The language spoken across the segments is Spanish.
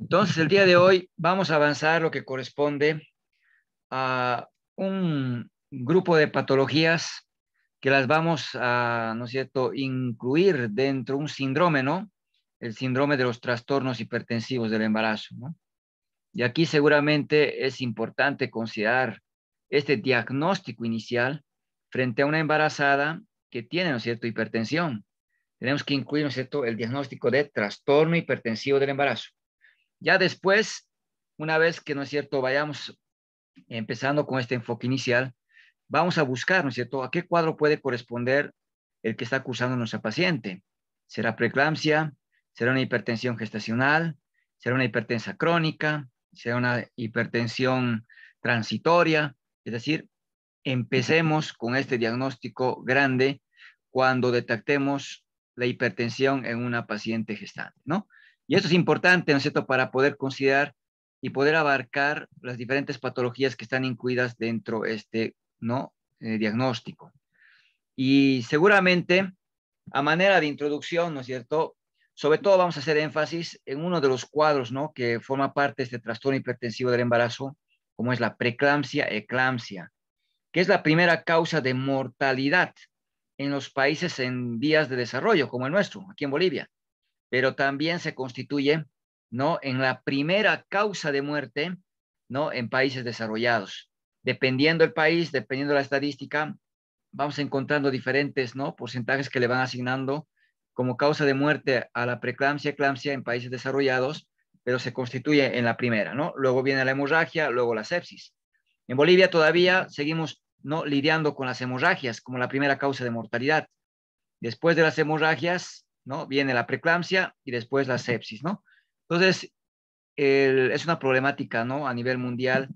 Entonces, el día de hoy vamos a avanzar lo que corresponde a un grupo de patologías que las vamos a, ¿no es cierto?, incluir dentro un síndrome, ¿no? El síndrome de los trastornos hipertensivos del embarazo, ¿no? Y aquí seguramente es importante considerar este diagnóstico inicial frente a una embarazada que tiene, ¿no es cierto?, hipertensión. Tenemos que incluir, ¿no es cierto?, el diagnóstico de trastorno hipertensivo del embarazo. Ya después, una vez que, ¿no es cierto?, vayamos empezando con este enfoque inicial, vamos a buscar, ¿no es cierto?, a qué cuadro puede corresponder el que está cursando nuestra paciente. ¿Será preeclampsia? ¿Será una hipertensión gestacional? ¿Será una hipertensa crónica? ¿Será una hipertensión transitoria? Es decir, empecemos con este diagnóstico grande cuando detectemos la hipertensión en una paciente gestante, ¿no? Y esto es importante, ¿no es cierto?, para poder considerar y poder abarcar las diferentes patologías que están incluidas dentro este ¿no? Eh, diagnóstico. Y seguramente, a manera de introducción, ¿no es cierto?, sobre todo vamos a hacer énfasis en uno de los cuadros, ¿no?, que forma parte de este trastorno hipertensivo del embarazo, como es la preeclampsia, eclampsia, que es la primera causa de mortalidad en los países en vías de desarrollo, como el nuestro, aquí en Bolivia pero también se constituye, ¿no? En la primera causa de muerte, ¿no? En países desarrollados. Dependiendo el país, dependiendo la estadística, vamos encontrando diferentes, ¿no? Porcentajes que le van asignando como causa de muerte a la preeclampsia, eclampsia en países desarrollados, pero se constituye en la primera, ¿no? Luego viene la hemorragia, luego la sepsis. En Bolivia todavía seguimos ¿no? lidiando con las hemorragias como la primera causa de mortalidad. Después de las hemorragias, Viene la preeclampsia y después la sepsis, ¿no? Entonces, es una problemática, ¿no? A nivel mundial,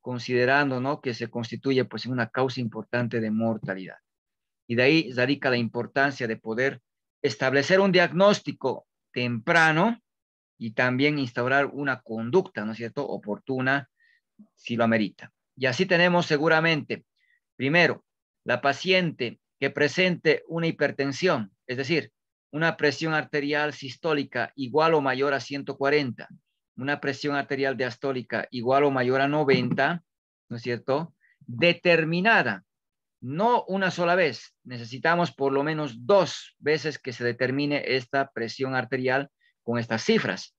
considerando, ¿no? Que se constituye, pues, en una causa importante de mortalidad. Y de ahí radica la importancia de poder establecer un diagnóstico temprano y también instaurar una conducta, ¿no es cierto?, oportuna si lo amerita. Y así tenemos seguramente, primero, la paciente que presente una hipertensión, es decir, una presión arterial sistólica igual o mayor a 140, una presión arterial diastólica igual o mayor a 90, ¿no es cierto? Determinada, no una sola vez, necesitamos por lo menos dos veces que se determine esta presión arterial con estas cifras,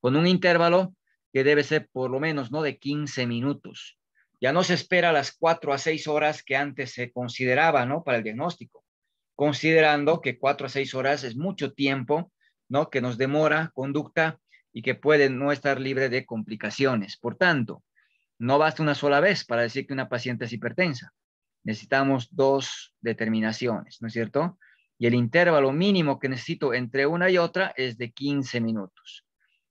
con un intervalo que debe ser por lo menos no de 15 minutos. Ya no se espera las 4 a 6 horas que antes se consideraba, ¿no? Para el diagnóstico considerando que cuatro a seis horas es mucho tiempo, ¿no? Que nos demora conducta y que puede no estar libre de complicaciones. Por tanto, no basta una sola vez para decir que una paciente es hipertensa. Necesitamos dos determinaciones, ¿no es cierto? Y el intervalo mínimo que necesito entre una y otra es de 15 minutos.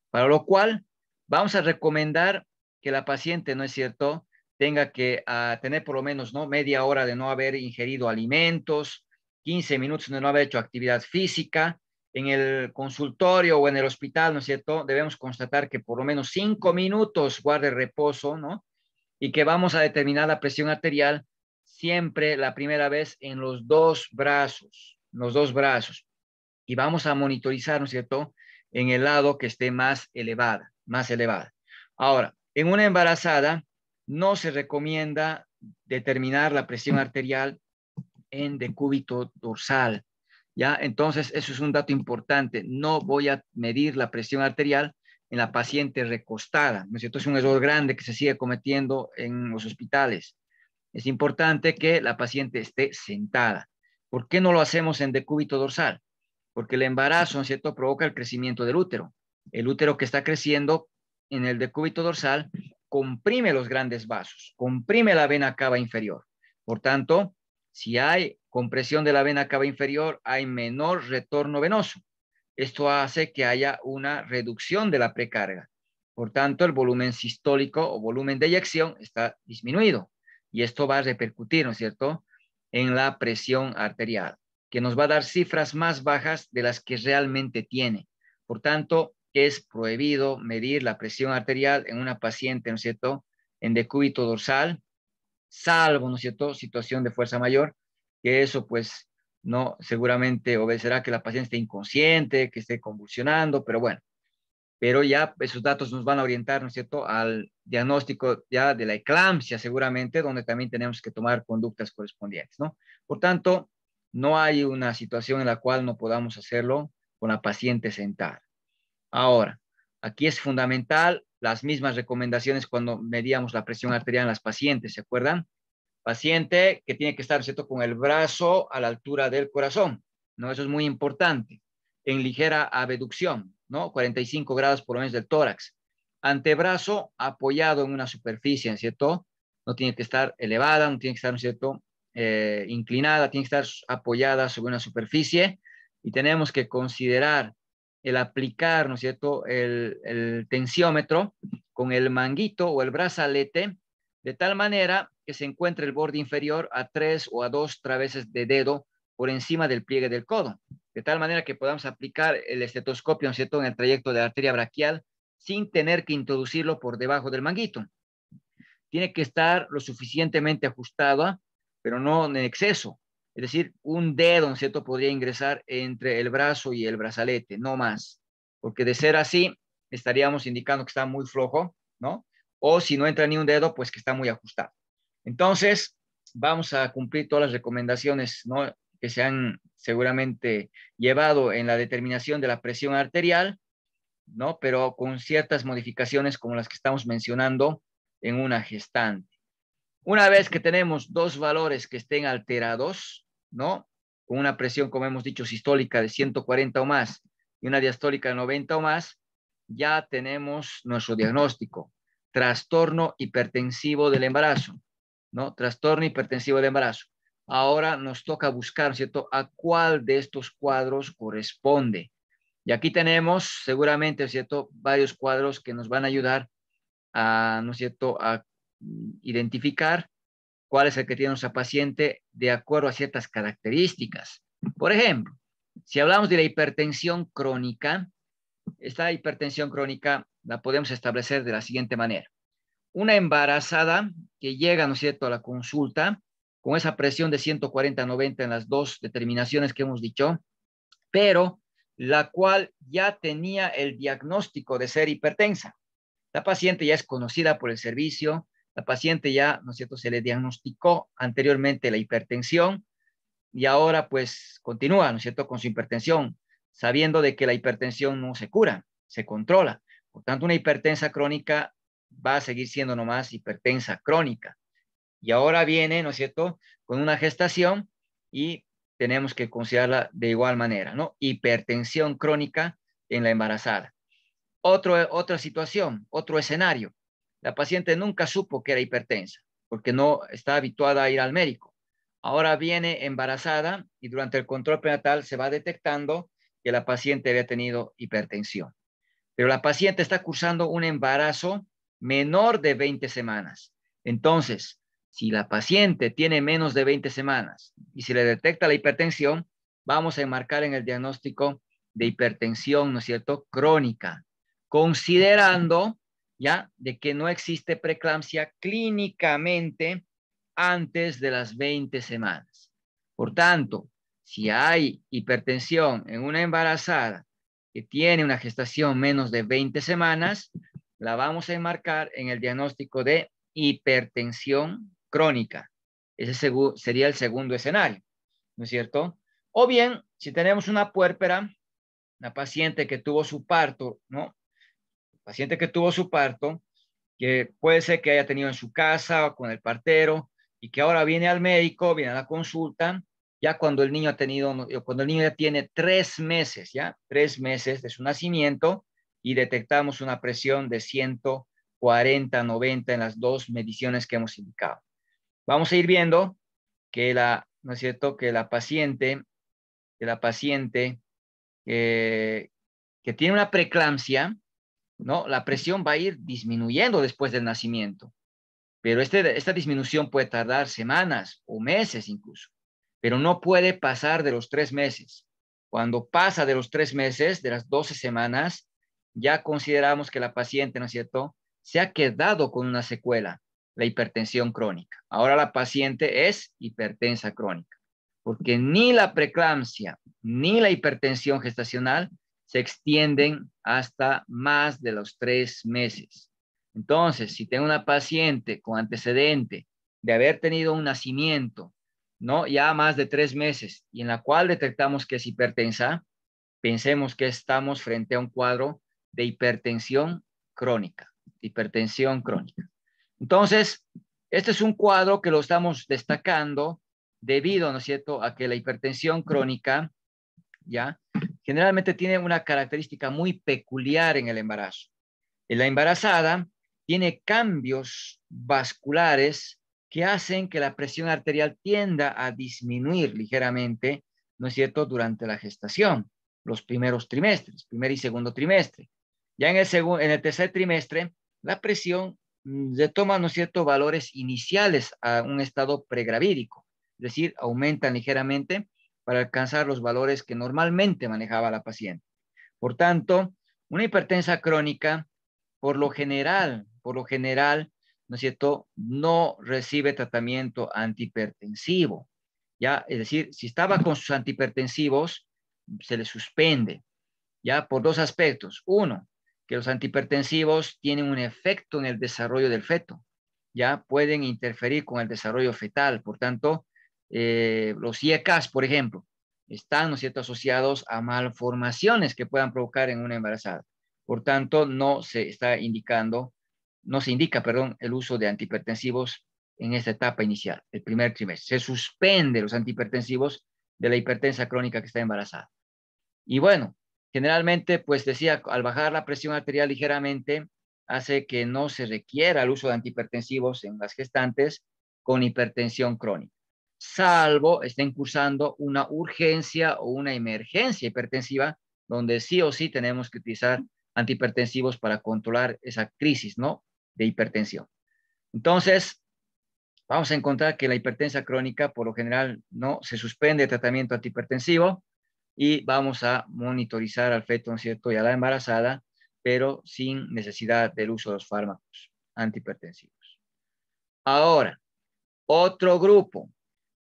Para lo cual, vamos a recomendar que la paciente, ¿no es cierto?, tenga que ah, tener por lo menos, ¿no?, media hora de no haber ingerido alimentos, 15 minutos de no haber hecho actividad física, en el consultorio o en el hospital, ¿no es cierto? Debemos constatar que por lo menos 5 minutos guarde reposo, ¿no? Y que vamos a determinar la presión arterial siempre la primera vez en los dos brazos, los dos brazos. Y vamos a monitorizar, ¿no es cierto?, en el lado que esté más elevada, más elevada. Ahora, en una embarazada no se recomienda determinar la presión arterial en decúbito dorsal. ¿ya? Entonces, eso es un dato importante. No voy a medir la presión arterial en la paciente recostada. ¿no es, cierto? es un error grande que se sigue cometiendo en los hospitales. Es importante que la paciente esté sentada. ¿Por qué no lo hacemos en decúbito dorsal? Porque el embarazo, ¿no es cierto?, provoca el crecimiento del útero. El útero que está creciendo en el decúbito dorsal comprime los grandes vasos, comprime la vena cava inferior. Por tanto, si hay compresión de la vena cava inferior, hay menor retorno venoso. Esto hace que haya una reducción de la precarga. Por tanto, el volumen sistólico o volumen de eyección está disminuido y esto va a repercutir, ¿no es cierto?, en la presión arterial, que nos va a dar cifras más bajas de las que realmente tiene. Por tanto, es prohibido medir la presión arterial en una paciente, ¿no es cierto?, en decúbito dorsal salvo, ¿no es cierto?, situación de fuerza mayor, que eso pues no seguramente obedecerá que la paciente esté inconsciente, que esté convulsionando, pero bueno, pero ya esos datos nos van a orientar, ¿no es cierto?, al diagnóstico ya de la eclampsia seguramente, donde también tenemos que tomar conductas correspondientes, ¿no? Por tanto, no hay una situación en la cual no podamos hacerlo con la paciente sentada. Ahora, aquí es fundamental las mismas recomendaciones cuando medíamos la presión arterial en las pacientes, ¿se acuerdan? Paciente que tiene que estar, ¿cierto?, con el brazo a la altura del corazón, ¿no? Eso es muy importante. En ligera abducción, ¿no? 45 grados por lo menos del tórax. Antebrazo apoyado en una superficie, ¿cierto? No tiene que estar elevada, no tiene que estar, ¿cierto?, eh, inclinada, tiene que estar apoyada sobre una superficie y tenemos que considerar el aplicar, ¿no es cierto?, el, tensiómetro con el manguito o el brazalete, de tal manera que se encuentre el borde inferior a tres o a dos traveses de dedo por encima del pliegue del codo, de tal manera que podamos aplicar el estetoscopio, ¿no es cierto?, en el trayecto de la arteria braquial sin tener que introducirlo por debajo del manguito. Tiene que estar lo suficientemente ajustado, ¿ah? pero no en exceso, es decir, un dedo, ¿no cierto?, podría ingresar entre el brazo y el brazalete, no más. Porque de ser así, estaríamos indicando que está muy flojo, ¿no? O si no entra ni un dedo, pues que está muy ajustado. Entonces, vamos a cumplir todas las recomendaciones, ¿no? Que se han seguramente llevado en la determinación de la presión arterial, ¿no? Pero con ciertas modificaciones como las que estamos mencionando en una gestante. Una vez que tenemos dos valores que estén alterados, ¿no? Con una presión, como hemos dicho, sistólica de 140 o más y una diastólica de 90 o más, ya tenemos nuestro diagnóstico, trastorno hipertensivo del embarazo, ¿no? Trastorno hipertensivo del embarazo. Ahora nos toca buscar, ¿cierto?, a cuál de estos cuadros corresponde. Y aquí tenemos seguramente, ¿cierto?, varios cuadros que nos van a ayudar a, ¿no es cierto?, a mm, identificar cuál es el que tiene nuestra paciente de acuerdo a ciertas características. Por ejemplo, si hablamos de la hipertensión crónica, esta hipertensión crónica la podemos establecer de la siguiente manera. Una embarazada que llega, ¿no es cierto?, a la consulta con esa presión de 140-90 en las dos determinaciones que hemos dicho, pero la cual ya tenía el diagnóstico de ser hipertensa. La paciente ya es conocida por el servicio, la paciente ya, ¿no es cierto?, se le diagnosticó anteriormente la hipertensión y ahora pues continúa, ¿no es cierto?, con su hipertensión, sabiendo de que la hipertensión no se cura, se controla. Por tanto, una hipertensa crónica va a seguir siendo nomás hipertensa crónica. Y ahora viene, ¿no es cierto?, con una gestación y tenemos que considerarla de igual manera, ¿no? Hipertensión crónica en la embarazada. otra situación, otro escenario. La paciente nunca supo que era hipertensa porque no está habituada a ir al médico. Ahora viene embarazada y durante el control prenatal se va detectando que la paciente había tenido hipertensión. Pero la paciente está cursando un embarazo menor de 20 semanas. Entonces, si la paciente tiene menos de 20 semanas y se le detecta la hipertensión, vamos a enmarcar en el diagnóstico de hipertensión, ¿no es cierto?, crónica, considerando ¿ya? De que no existe preeclampsia clínicamente antes de las 20 semanas. Por tanto, si hay hipertensión en una embarazada que tiene una gestación menos de 20 semanas, la vamos a enmarcar en el diagnóstico de hipertensión crónica. Ese sería el segundo escenario, ¿no es cierto? O bien, si tenemos una puérpera, una paciente que tuvo su parto, ¿no? paciente que tuvo su parto, que puede ser que haya tenido en su casa o con el partero y que ahora viene al médico, viene a la consulta, ya cuando el niño ha tenido, cuando el niño ya tiene tres meses, ya tres meses de su nacimiento y detectamos una presión de 140, 90 en las dos mediciones que hemos indicado. Vamos a ir viendo que la, ¿no es cierto? Que la paciente, que la paciente eh, que tiene una preeclampsia, ¿no? La presión va a ir disminuyendo después del nacimiento, pero este, esta disminución puede tardar semanas o meses incluso, pero no puede pasar de los tres meses. Cuando pasa de los tres meses, de las 12 semanas, ya consideramos que la paciente, ¿no es cierto?, se ha quedado con una secuela, la hipertensión crónica. Ahora la paciente es hipertensa crónica, porque ni la preeclampsia ni la hipertensión gestacional se extienden hasta más de los tres meses. Entonces, si tengo una paciente con antecedente de haber tenido un nacimiento, ¿no? Ya más de tres meses y en la cual detectamos que es hipertensa, pensemos que estamos frente a un cuadro de hipertensión crónica, hipertensión crónica. Entonces, este es un cuadro que lo estamos destacando debido, ¿no es cierto?, a que la hipertensión crónica, ¿ya? generalmente tiene una característica muy peculiar en el embarazo. La embarazada tiene cambios vasculares que hacen que la presión arterial tienda a disminuir ligeramente, ¿no es cierto?, durante la gestación, los primeros trimestres, primer y segundo trimestre. Ya en el, en el tercer trimestre, la presión retoma, mm, ¿no es cierto?, valores iniciales a un estado pregravídico, es decir, aumentan ligeramente para alcanzar los valores que normalmente manejaba la paciente. Por tanto, una hipertensa crónica, por lo general, por lo general, ¿no es cierto?, no recibe tratamiento antihipertensivo. Ya, es decir, si estaba con sus antihipertensivos, se le suspende, ya, por dos aspectos. Uno, que los antihipertensivos tienen un efecto en el desarrollo del feto, ya pueden interferir con el desarrollo fetal, por tanto, eh, los IECAS, por ejemplo, están, ¿no cierto?, asociados a malformaciones que puedan provocar en una embarazada. Por tanto, no se está indicando, no se indica, perdón, el uso de antihipertensivos en esta etapa inicial, el primer trimestre. Se suspende los antihipertensivos de la hipertensa crónica que está embarazada. Y bueno, generalmente, pues decía, al bajar la presión arterial ligeramente, hace que no se requiera el uso de antihipertensivos en las gestantes con hipertensión crónica salvo estén cursando una urgencia o una emergencia hipertensiva, donde sí o sí tenemos que utilizar antihipertensivos para controlar esa crisis, ¿no? De hipertensión. Entonces, vamos a encontrar que la hipertensión crónica, por lo general, no se suspende el tratamiento antihipertensivo y vamos a monitorizar al feto, ¿no cierto?, y a la embarazada, pero sin necesidad del uso de los fármacos antihipertensivos. Ahora, otro grupo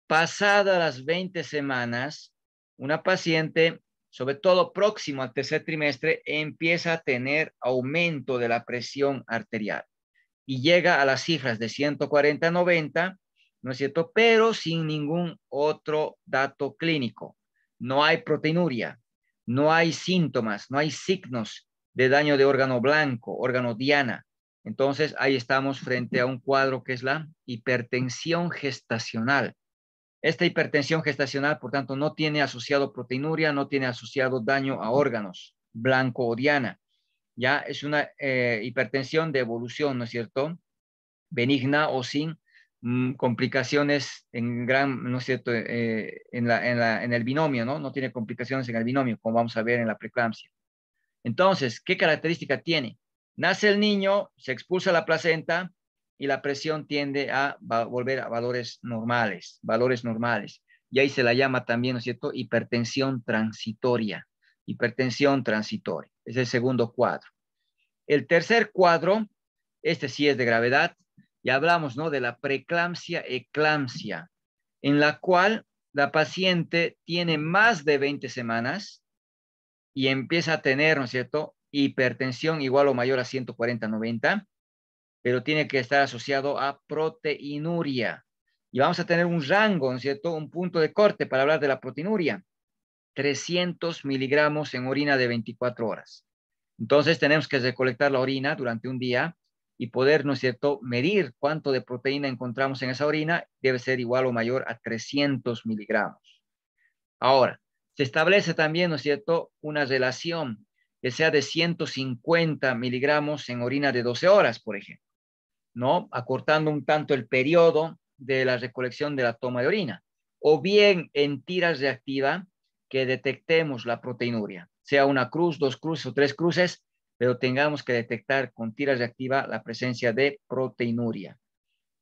Pasadas las 20 semanas, una paciente, sobre todo próximo al tercer trimestre, empieza a tener aumento de la presión arterial y llega a las cifras de 140-90, ¿no es cierto? Pero sin ningún otro dato clínico. No hay proteinuria, no hay síntomas, no hay signos de daño de órgano blanco, órgano diana. Entonces, ahí estamos frente a un cuadro que es la hipertensión gestacional esta hipertensión gestacional, por tanto, no tiene asociado proteinuria, no tiene asociado daño a órganos, blanco o diana. Ya es una eh, hipertensión de evolución, ¿no es cierto? Benigna o sin mm, complicaciones en gran, ¿no es cierto? Eh, en, el binomio, ¿no? No tiene complicaciones en el binomio, como vamos a ver en la preeclampsia. Entonces, ¿qué característica tiene? Nace el niño, se expulsa la placenta, y la presión tiende a volver a valores normales, valores normales. Y ahí se la llama también, ¿no es cierto?, hipertensión transitoria, hipertensión transitoria. Es el segundo cuadro. El tercer cuadro, este sí es de gravedad, y hablamos, ¿no?, de la preeclampsia, eclampsia, en la cual la paciente tiene más de 20 semanas y empieza a tener, ¿no es cierto?, hipertensión igual o mayor a 140-90, pero tiene que estar asociado a proteinuria. Y vamos a tener un rango, ¿no es cierto? Un punto de corte para hablar de la proteinuria. 300 miligramos en orina de 24 horas. Entonces tenemos que recolectar la orina durante un día y poder, ¿no es cierto?, medir cuánto de proteína encontramos en esa orina debe ser igual o mayor a 300 miligramos. Ahora, se establece también, ¿no es cierto?, una relación que sea de 150 miligramos en orina de 12 horas, por ejemplo. ¿no? Acortando un tanto el periodo de la recolección de la toma de orina, o bien en tiras reactiva que detectemos la proteinuria, sea una cruz, dos cruces o tres cruces, pero tengamos que detectar con tiras reactiva la presencia de proteinuria.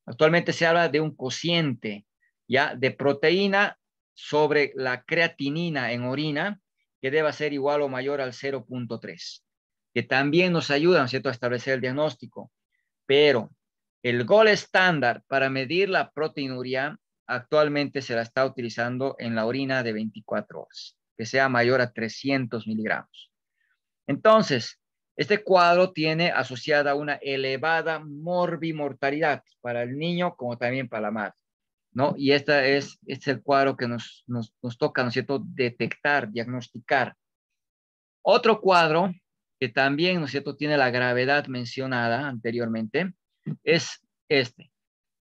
Actualmente se habla de un cociente ya de proteína sobre la creatinina en orina que deba ser igual o mayor al 0.3, que también nos ayuda ¿cierto? a establecer el diagnóstico, pero el gol estándar para medir la proteinuria actualmente se la está utilizando en la orina de 24 horas, que sea mayor a 300 miligramos. Entonces, este cuadro tiene asociada una elevada morbimortalidad para el niño como también para la madre, ¿no? Y esta es, este es el cuadro que nos, nos toca, ¿no es cierto?, detectar, diagnosticar. Otro cuadro que también, ¿no es cierto?, tiene la gravedad mencionada anteriormente, es este,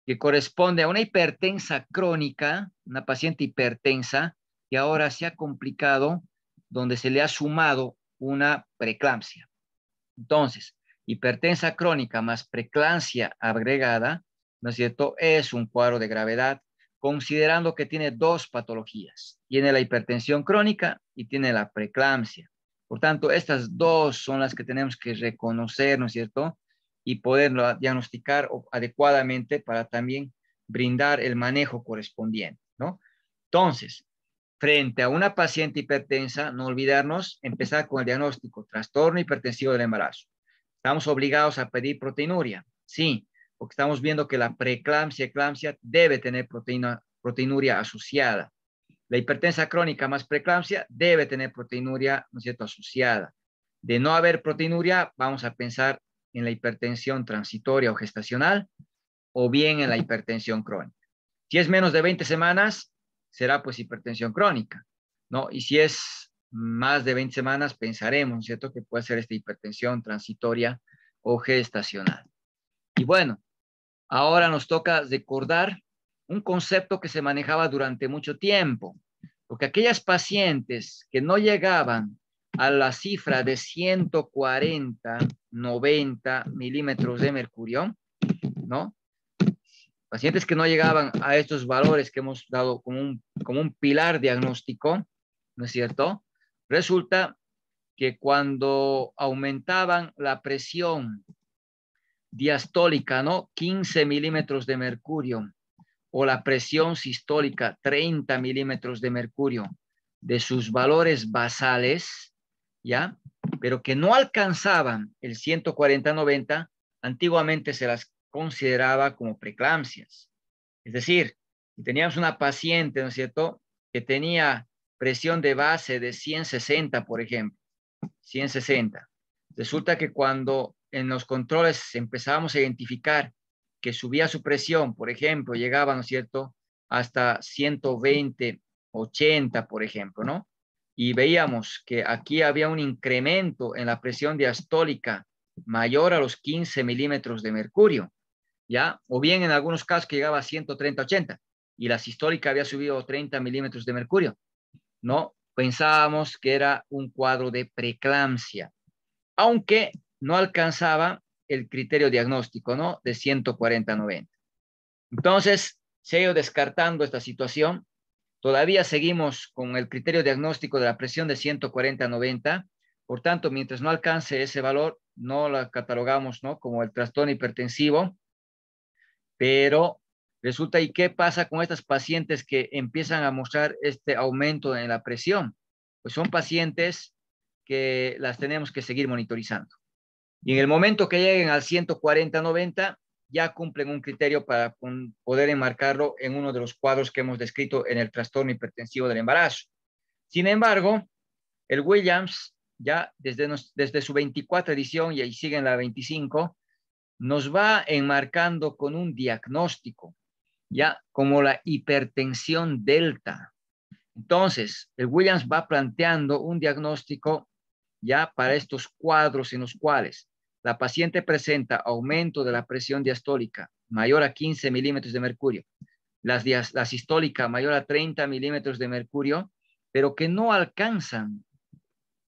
que corresponde a una hipertensa crónica, una paciente hipertensa, que ahora se ha complicado, donde se le ha sumado una preeclampsia. Entonces, hipertensa crónica más preeclampsia agregada, ¿no es cierto?, es un cuadro de gravedad, considerando que tiene dos patologías. Tiene la hipertensión crónica y tiene la preeclampsia. Por tanto, estas dos son las que tenemos que reconocer, ¿no es cierto?, y poderlo diagnosticar adecuadamente para también brindar el manejo correspondiente, ¿no? Entonces, frente a una paciente hipertensa, no olvidarnos empezar con el diagnóstico, trastorno hipertensivo del embarazo. Estamos obligados a pedir proteinuria, sí, porque estamos viendo que la preeclampsia, eclampsia debe tener proteína, proteinuria asociada. La hipertensa crónica más preeclampsia debe tener proteinuria, ¿no cierto?, asociada. De no haber proteinuria, vamos a pensar en la hipertensión transitoria o gestacional o bien en la hipertensión crónica. Si es menos de 20 semanas, será pues hipertensión crónica, ¿no? Y si es más de 20 semanas, pensaremos, ¿cierto?, que puede ser esta hipertensión transitoria o gestacional. Y bueno, ahora nos toca recordar un concepto que se manejaba durante mucho tiempo, porque aquellas pacientes que no llegaban a la cifra de 140, 90 milímetros de mercurio, ¿no? Pacientes que no llegaban a estos valores que hemos dado como un, como un pilar diagnóstico, ¿no es cierto? Resulta que cuando aumentaban la presión diastólica, ¿no? 15 milímetros de mercurio o la presión sistólica, 30 milímetros de mercurio, de sus valores basales, ¿ya? Pero que no alcanzaban el 140-90, antiguamente se las consideraba como preeclampsias. Es decir, si teníamos una paciente, ¿no es cierto?, que tenía presión de base de 160, por ejemplo, 160. Resulta que cuando en los controles empezábamos a identificar que subía su presión, por ejemplo, llegaba, ¿no es cierto?, hasta 120, 80, por ejemplo, ¿no? y veíamos que aquí había un incremento en la presión diastólica mayor a los 15 milímetros de mercurio, ¿ya? O bien en algunos casos que llegaba a 130-80 y la sistólica había subido 30 milímetros de mercurio, ¿no? Pensábamos que era un cuadro de preeclampsia, aunque no alcanzaba el criterio diagnóstico, ¿no? De 140-90. Entonces, se ha ido descartando esta situación Todavía seguimos con el criterio diagnóstico de la presión de 140-90. Por tanto, mientras no alcance ese valor, no la catalogamos como el trastorno hipertensivo. Pero resulta, ¿y qué pasa con estas pacientes que empiezan a mostrar este aumento en la presión? Pues son pacientes que las tenemos que seguir monitorizando. Y en el momento que lleguen al 140-90, ya cumplen un criterio para poder enmarcarlo en uno de los cuadros que hemos descrito en el trastorno hipertensivo del embarazo. Sin embargo, el Williams, ya desde, desde su 24 edición y ahí sigue en la 25, nos va enmarcando con un diagnóstico, ya como la hipertensión delta. Entonces, el Williams va planteando un diagnóstico ya para estos cuadros en los cuales la paciente presenta aumento de la presión diastólica mayor a 15 milímetros de mercurio, las la sistólica mayor a 30 milímetros de mercurio, pero que no alcanzan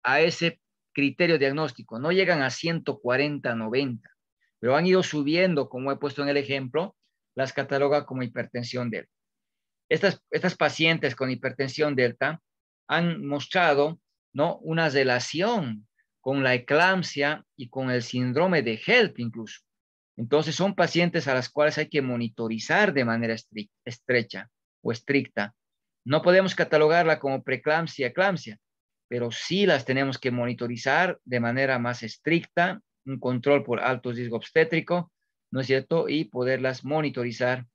a ese criterio diagnóstico, no llegan a 140, 90, pero han ido subiendo, como he puesto en el ejemplo, las cataloga como hipertensión delta. Estas, estas pacientes con hipertensión delta han mostrado ¿no? una relación con la eclampsia y con el síndrome de HELP incluso. Entonces son pacientes a las cuales hay que monitorizar de manera estrecha o estricta. No podemos catalogarla como preeclampsia, eclampsia, pero sí las tenemos que monitorizar de manera más estricta, un control por alto riesgo obstétrico, ¿no es cierto? Y poderlas monitorizar.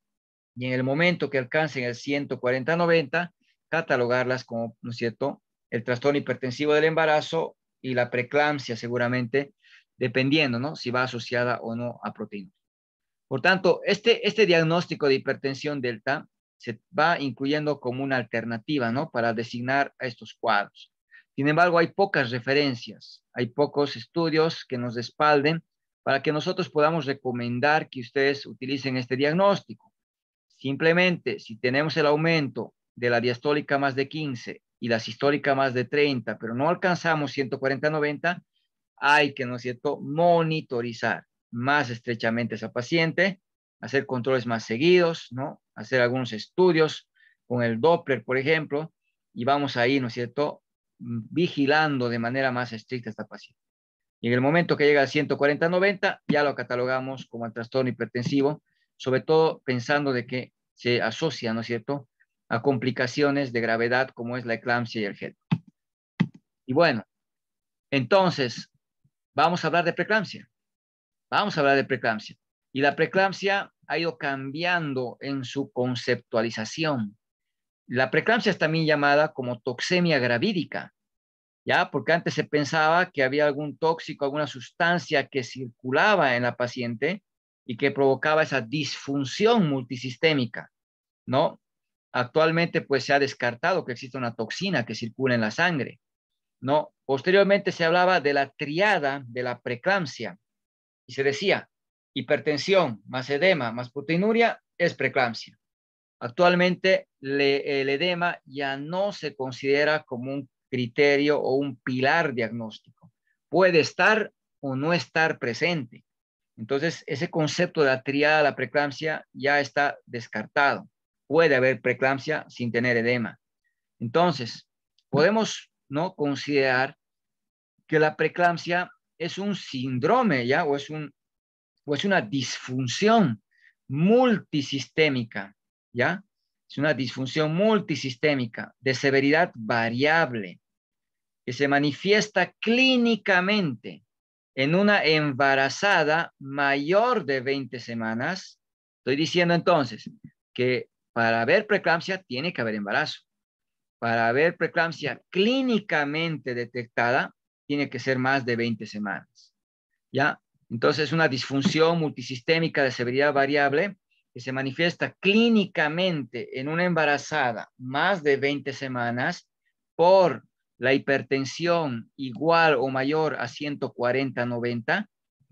Y en el momento que alcancen el 140-90, catalogarlas como, ¿no es cierto? El trastorno hipertensivo del embarazo y la preeclampsia seguramente, dependiendo, Si va asociada o no a proteínas. Por tanto, este, este diagnóstico de hipertensión delta se va incluyendo como una alternativa, ¿no? Para designar a estos cuadros. Sin embargo, hay pocas referencias, hay pocos estudios que nos respalden para que nosotros podamos recomendar que ustedes utilicen este diagnóstico. Simplemente, si tenemos el aumento de la diastólica más de 15 y las históricas más de 30, pero no alcanzamos 140-90, hay que, ¿no es cierto?, monitorizar más estrechamente a esa paciente, hacer controles más seguidos, ¿no? Hacer algunos estudios con el Doppler, por ejemplo, y vamos ahí, ¿no es cierto?, vigilando de manera más estricta a esta paciente. Y en el momento que llega a 140-90, ya lo catalogamos como el trastorno hipertensivo, sobre todo pensando de que se asocia, ¿no es cierto?, a complicaciones de gravedad como es la eclampsia y el GEL. Y bueno, entonces, vamos a hablar de preeclampsia. Vamos a hablar de preeclampsia. Y la preeclampsia ha ido cambiando en su conceptualización. La preeclampsia es también llamada como toxemia gravídica, ¿ya? Porque antes se pensaba que había algún tóxico, alguna sustancia que circulaba en la paciente y que provocaba esa disfunción multisistémica, ¿no? Actualmente, pues se ha descartado que exista una toxina que circula en la sangre, ¿no? Posteriormente se hablaba de la triada de la preeclampsia y se decía hipertensión más edema más proteinuria es preeclampsia. Actualmente el edema ya no se considera como un criterio o un pilar diagnóstico. Puede estar o no estar presente. Entonces, ese concepto de la triada de la preeclampsia ya está descartado puede haber preeclampsia sin tener edema. Entonces, podemos ¿no? considerar que la preeclampsia es un síndrome, ¿ya? O es, un, o es una disfunción multisistémica, ¿ya? Es una disfunción multisistémica de severidad variable que se manifiesta clínicamente en una embarazada mayor de 20 semanas. Estoy diciendo entonces que para haber preeclampsia tiene que haber embarazo. Para haber preeclampsia clínicamente detectada, tiene que ser más de 20 semanas. ¿Ya? Entonces, una disfunción multisistémica de severidad variable que se manifiesta clínicamente en una embarazada más de 20 semanas por la hipertensión igual o mayor a 140-90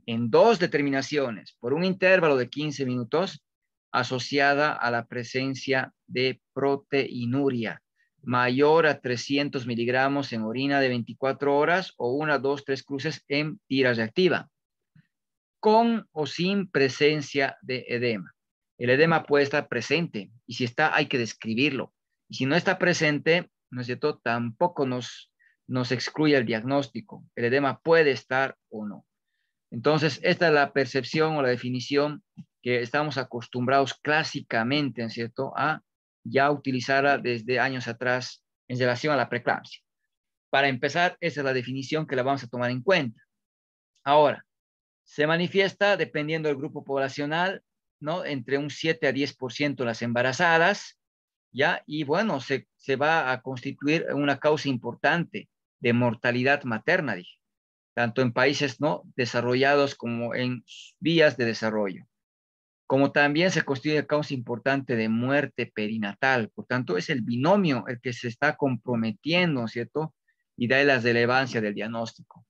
en dos determinaciones por un intervalo de 15 minutos asociada a la presencia de proteinuria mayor a 300 miligramos en orina de 24 horas o una, dos, tres cruces en tira reactiva, con o sin presencia de edema. El edema puede estar presente y si está hay que describirlo. Y si no está presente, ¿no es cierto? Tampoco nos, nos excluye el diagnóstico. El edema puede estar o no. Entonces, esta es la percepción o la definición que estábamos acostumbrados clásicamente, en cierto?, a ya utilizarla desde años atrás en relación a la preeclampsia. Para empezar, esa es la definición que la vamos a tomar en cuenta. Ahora, se manifiesta dependiendo del grupo poblacional, ¿no? Entre un 7 a 10% las embarazadas, ¿ya? Y bueno, se, se, va a constituir una causa importante de mortalidad materna, tanto en países, ¿no? Desarrollados como en vías de desarrollo como también se constituye causa importante de muerte perinatal. Por tanto, es el binomio el que se está comprometiendo, ¿cierto? Y da la relevancia del diagnóstico.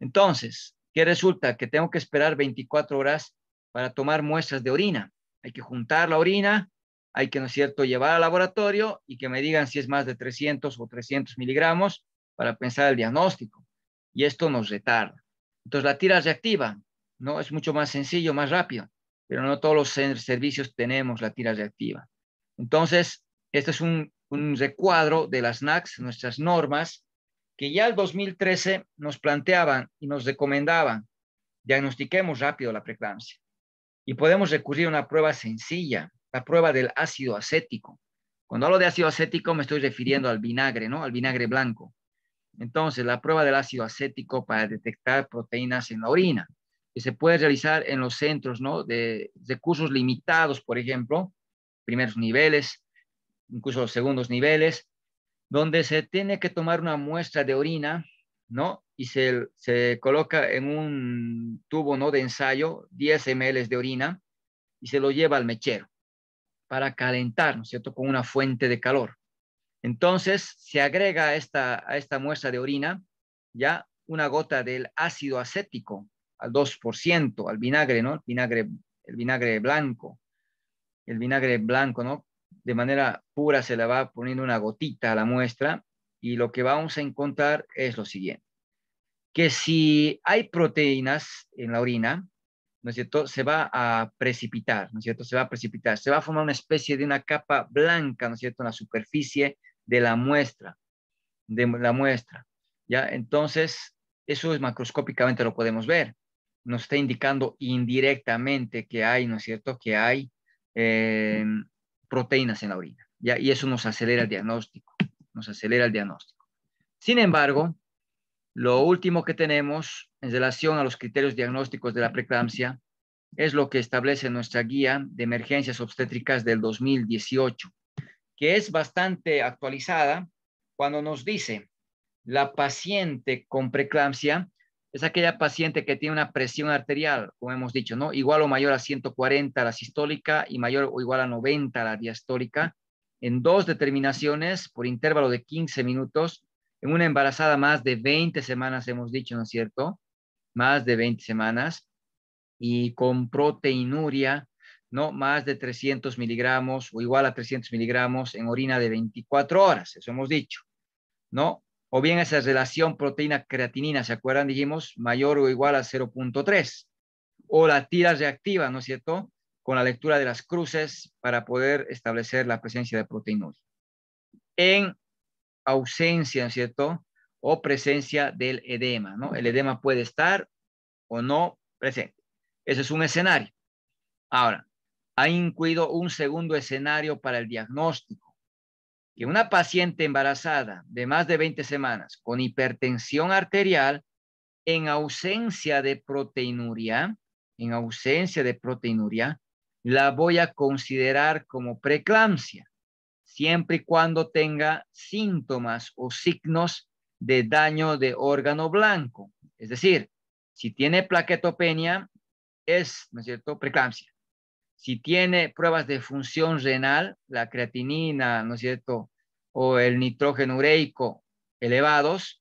Entonces, ¿qué resulta? Que tengo que esperar 24 horas para tomar muestras de orina. Hay que juntar la orina, hay que, ¿no es cierto?, llevar al laboratorio y que me digan si es más de 300 o 300 miligramos para pensar el diagnóstico. Y esto nos retarda. Entonces, la tira reactiva, ¿no? Es mucho más sencillo, más rápido pero no todos los servicios tenemos la tira reactiva. Entonces, este es un, recuadro de las NACs, nuestras normas, que ya el 2013 nos planteaban y nos recomendaban, diagnostiquemos rápido la preeclampsia y podemos recurrir a una prueba sencilla, la prueba del ácido acético. Cuando hablo de ácido acético me estoy refiriendo al vinagre, ¿no? Al vinagre blanco. Entonces, la prueba del ácido acético para detectar proteínas en la orina que se puede realizar en los centros ¿no? de recursos limitados, por ejemplo, primeros niveles, incluso segundos niveles, donde se tiene que tomar una muestra de orina, ¿no? Y se, coloca en un tubo, ¿no? De ensayo, 10 ml de orina, y se lo lleva al mechero para calentar, ¿no cierto?, con una fuente de calor. Entonces, se agrega esta, a esta muestra de orina ya una gota del ácido acético, al 2%, al vinagre, ¿no? El vinagre, el vinagre blanco, el vinagre blanco, ¿no? De manera pura se le va poniendo una gotita a la muestra y lo que vamos a encontrar es lo siguiente, que si hay proteínas en la orina, ¿no es cierto? Se va a precipitar, ¿no es cierto? Se va a precipitar, se va a formar una especie de una capa blanca, ¿no es cierto?, en la superficie de la muestra, de la muestra, ¿ya? Entonces, eso es macroscópicamente lo podemos ver nos está indicando indirectamente que hay, ¿no es cierto?, que hay eh, proteínas en la orina. Y eso nos acelera el diagnóstico, nos acelera el diagnóstico. Sin embargo, lo último que tenemos en relación a los criterios diagnósticos de la preeclampsia es lo que establece nuestra guía de emergencias obstétricas del 2018, que es bastante actualizada cuando nos dice la paciente con preeclampsia es aquella paciente que tiene una presión arterial, como hemos dicho, ¿no? Igual o mayor a 140 la sistólica y mayor o igual a 90 la diastólica, en dos determinaciones por intervalo de 15 minutos, en una embarazada más de 20 semanas, hemos dicho, ¿no es cierto? Más de 20 semanas, y con proteinuria, ¿no? Más de 300 miligramos o igual a 300 miligramos en orina de 24 horas, eso hemos dicho, ¿no? o bien esa relación proteína-creatinina, ¿se acuerdan? Dijimos mayor o igual a 0.3, o la tira reactiva, ¿no es cierto? Con la lectura de las cruces para poder establecer la presencia de proteinuria. En ausencia, ¿no es cierto? O presencia del edema, ¿no? El edema puede estar o no presente. Ese es un escenario. Ahora, ha incluido un segundo escenario para el diagnóstico que una paciente embarazada de más de 20 semanas con hipertensión arterial en ausencia de proteinuria, en ausencia de proteinuria, la voy a considerar como preeclampsia, siempre y cuando tenga síntomas o signos de daño de órgano blanco. Es decir, si tiene plaquetopenia, es, ¿no es cierto?, preeclampsia si tiene pruebas de función renal, la creatinina, ¿no es cierto? O el nitrógeno ureico elevados,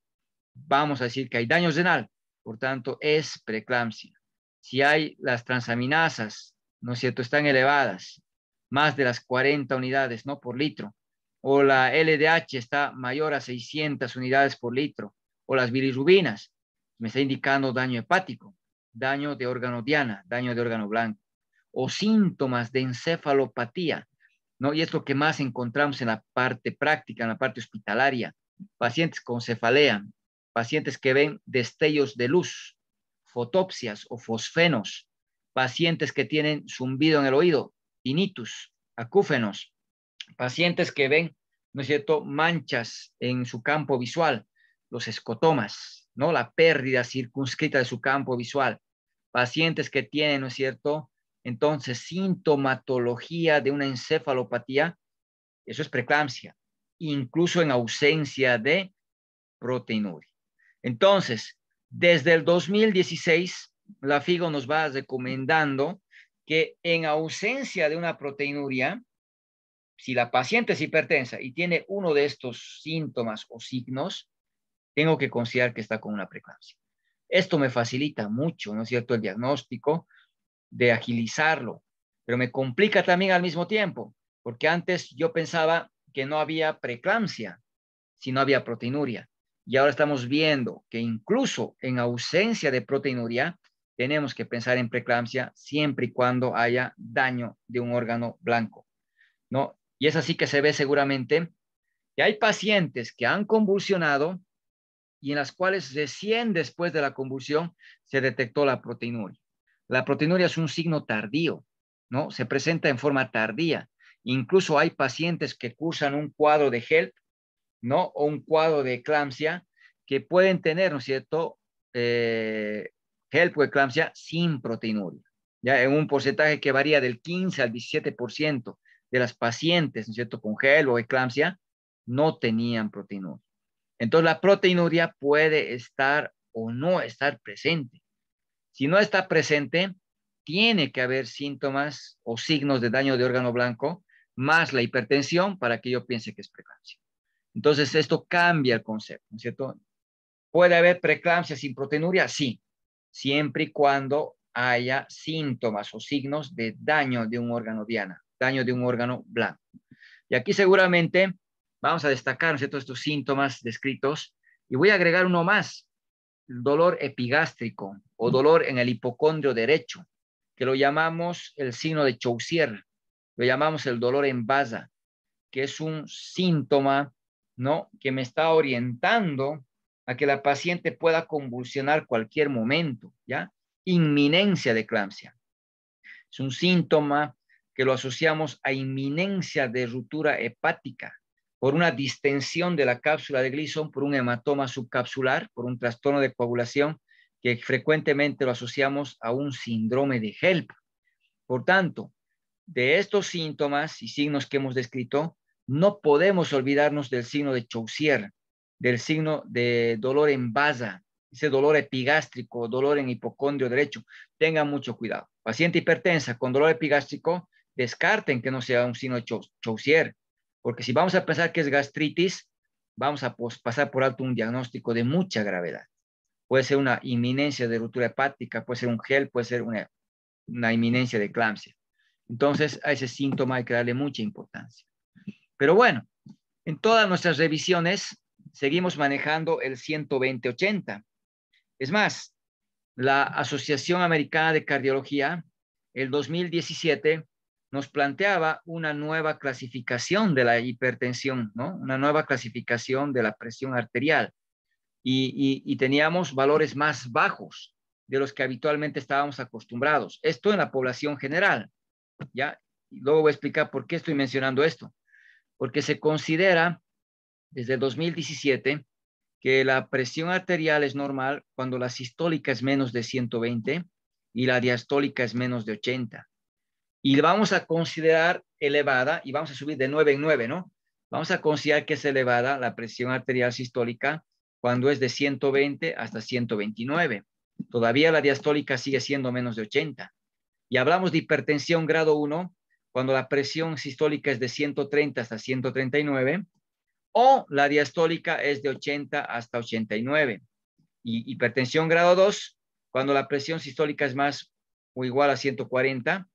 vamos a decir que hay daño renal, por tanto es preeclampsia. Si hay las transaminasas, ¿no es cierto? Están elevadas, más de las 40 unidades, ¿no? Por litro. O la LDH está mayor a 600 unidades por litro. O las bilirrubinas me está indicando daño hepático, daño de órgano diana, daño de órgano blanco o síntomas de encefalopatía, ¿no? Y es lo que más encontramos en la parte práctica, en la parte hospitalaria. Pacientes con cefalea, pacientes que ven destellos de luz, fotopsias o fosfenos, pacientes que tienen zumbido en el oído, tinnitus, acúfenos, pacientes que ven, ¿no es cierto?, manchas en su campo visual, los escotomas, ¿no? La pérdida circunscrita de su campo visual, pacientes que tienen, ¿no es cierto?, entonces, sintomatología de una encefalopatía, eso es preeclampsia, incluso en ausencia de proteinuria. Entonces, desde el 2016, la FIGO nos va recomendando que en ausencia de una proteinuria, si la paciente es hipertensa y tiene uno de estos síntomas o signos, tengo que considerar que está con una preeclampsia. Esto me facilita mucho, ¿no es cierto?, el diagnóstico, de agilizarlo, pero me complica también al mismo tiempo, porque antes yo pensaba que no había preeclampsia si no había proteinuria. Y ahora estamos viendo que incluso en ausencia de proteinuria, tenemos que pensar en preeclampsia siempre y cuando haya daño de un órgano blanco, ¿no? Y es así que se ve seguramente que hay pacientes que han convulsionado y en las cuales recién después de la convulsión se detectó la proteinuria. La proteinuria es un signo tardío, ¿no? Se presenta en forma tardía. Incluso hay pacientes que cursan un cuadro de HELP, ¿no? O un cuadro de eclampsia que pueden tener, ¿no es cierto? Eh, HELP o eclampsia sin proteinuria, ya en un porcentaje que varía del 15 al 17% de las pacientes, ¿no es cierto?, con HELP o eclampsia, no tenían proteinuria. Entonces, la proteinuria puede estar o no estar presente. Si no está presente, tiene que haber síntomas o signos de daño de órgano blanco, más la hipertensión para que yo piense que es preeclampsia. Entonces, esto cambia el concepto, ¿no es cierto? ¿Puede haber preeclampsia sin proteinuria? Sí, siempre y cuando haya síntomas o signos de daño de un órgano diana, daño de un órgano blanco. Y aquí seguramente vamos a destacar ¿no es cierto? estos síntomas descritos y voy a agregar uno más, dolor epigástrico o mm. dolor en el hipocondrio derecho, que lo llamamos el signo de Chaucier, lo llamamos el dolor en vaza que es un síntoma, ¿no? Que me está orientando a que la paciente pueda convulsionar cualquier momento, ¿ya? Inminencia de eclampsia. Es un síntoma que lo asociamos a inminencia de ruptura hepática, por una distensión de la cápsula de Gleason, por un hematoma subcapsular, por un trastorno de coagulación que frecuentemente lo asociamos a un síndrome de HELP. Por tanto, de estos síntomas y signos que hemos descrito, no podemos olvidarnos del signo de Chaucier, del signo de dolor en baza, ese dolor epigástrico, dolor en hipocondrio derecho. Tengan mucho cuidado. Paciente hipertensa con dolor epigástrico, descarten que no sea un signo de Chaucier. Porque si vamos a pensar que es gastritis, vamos a pasar por alto un diagnóstico de mucha gravedad. Puede ser una inminencia de ruptura hepática, puede ser un gel, puede ser una, una inminencia de eclampsia. Entonces, a ese síntoma hay que darle mucha importancia. Pero bueno, en todas nuestras revisiones seguimos manejando el 120-80. Es más, la Asociación Americana de Cardiología, el 2017, nos planteaba una nueva clasificación de la hipertensión, ¿no? una nueva clasificación de la presión arterial. Y, teníamos valores más bajos de los que habitualmente estábamos acostumbrados. Esto en la población general. ¿ya? luego voy a explicar por qué estoy mencionando esto. Porque se considera desde 2017 que la presión arterial es normal cuando la sistólica es menos de 120 y la diastólica es menos de 80 y vamos a considerar elevada y vamos a subir de 9 en 9, ¿no? Vamos a considerar que es elevada la presión arterial sistólica cuando es de 120 hasta 129. Todavía la diastólica sigue siendo menos de 80. Y hablamos de hipertensión grado 1 cuando la presión sistólica es de 130 hasta 139 o la diastólica es de 80 hasta 89. Y hipertensión grado 2 cuando la presión sistólica es más o igual a 140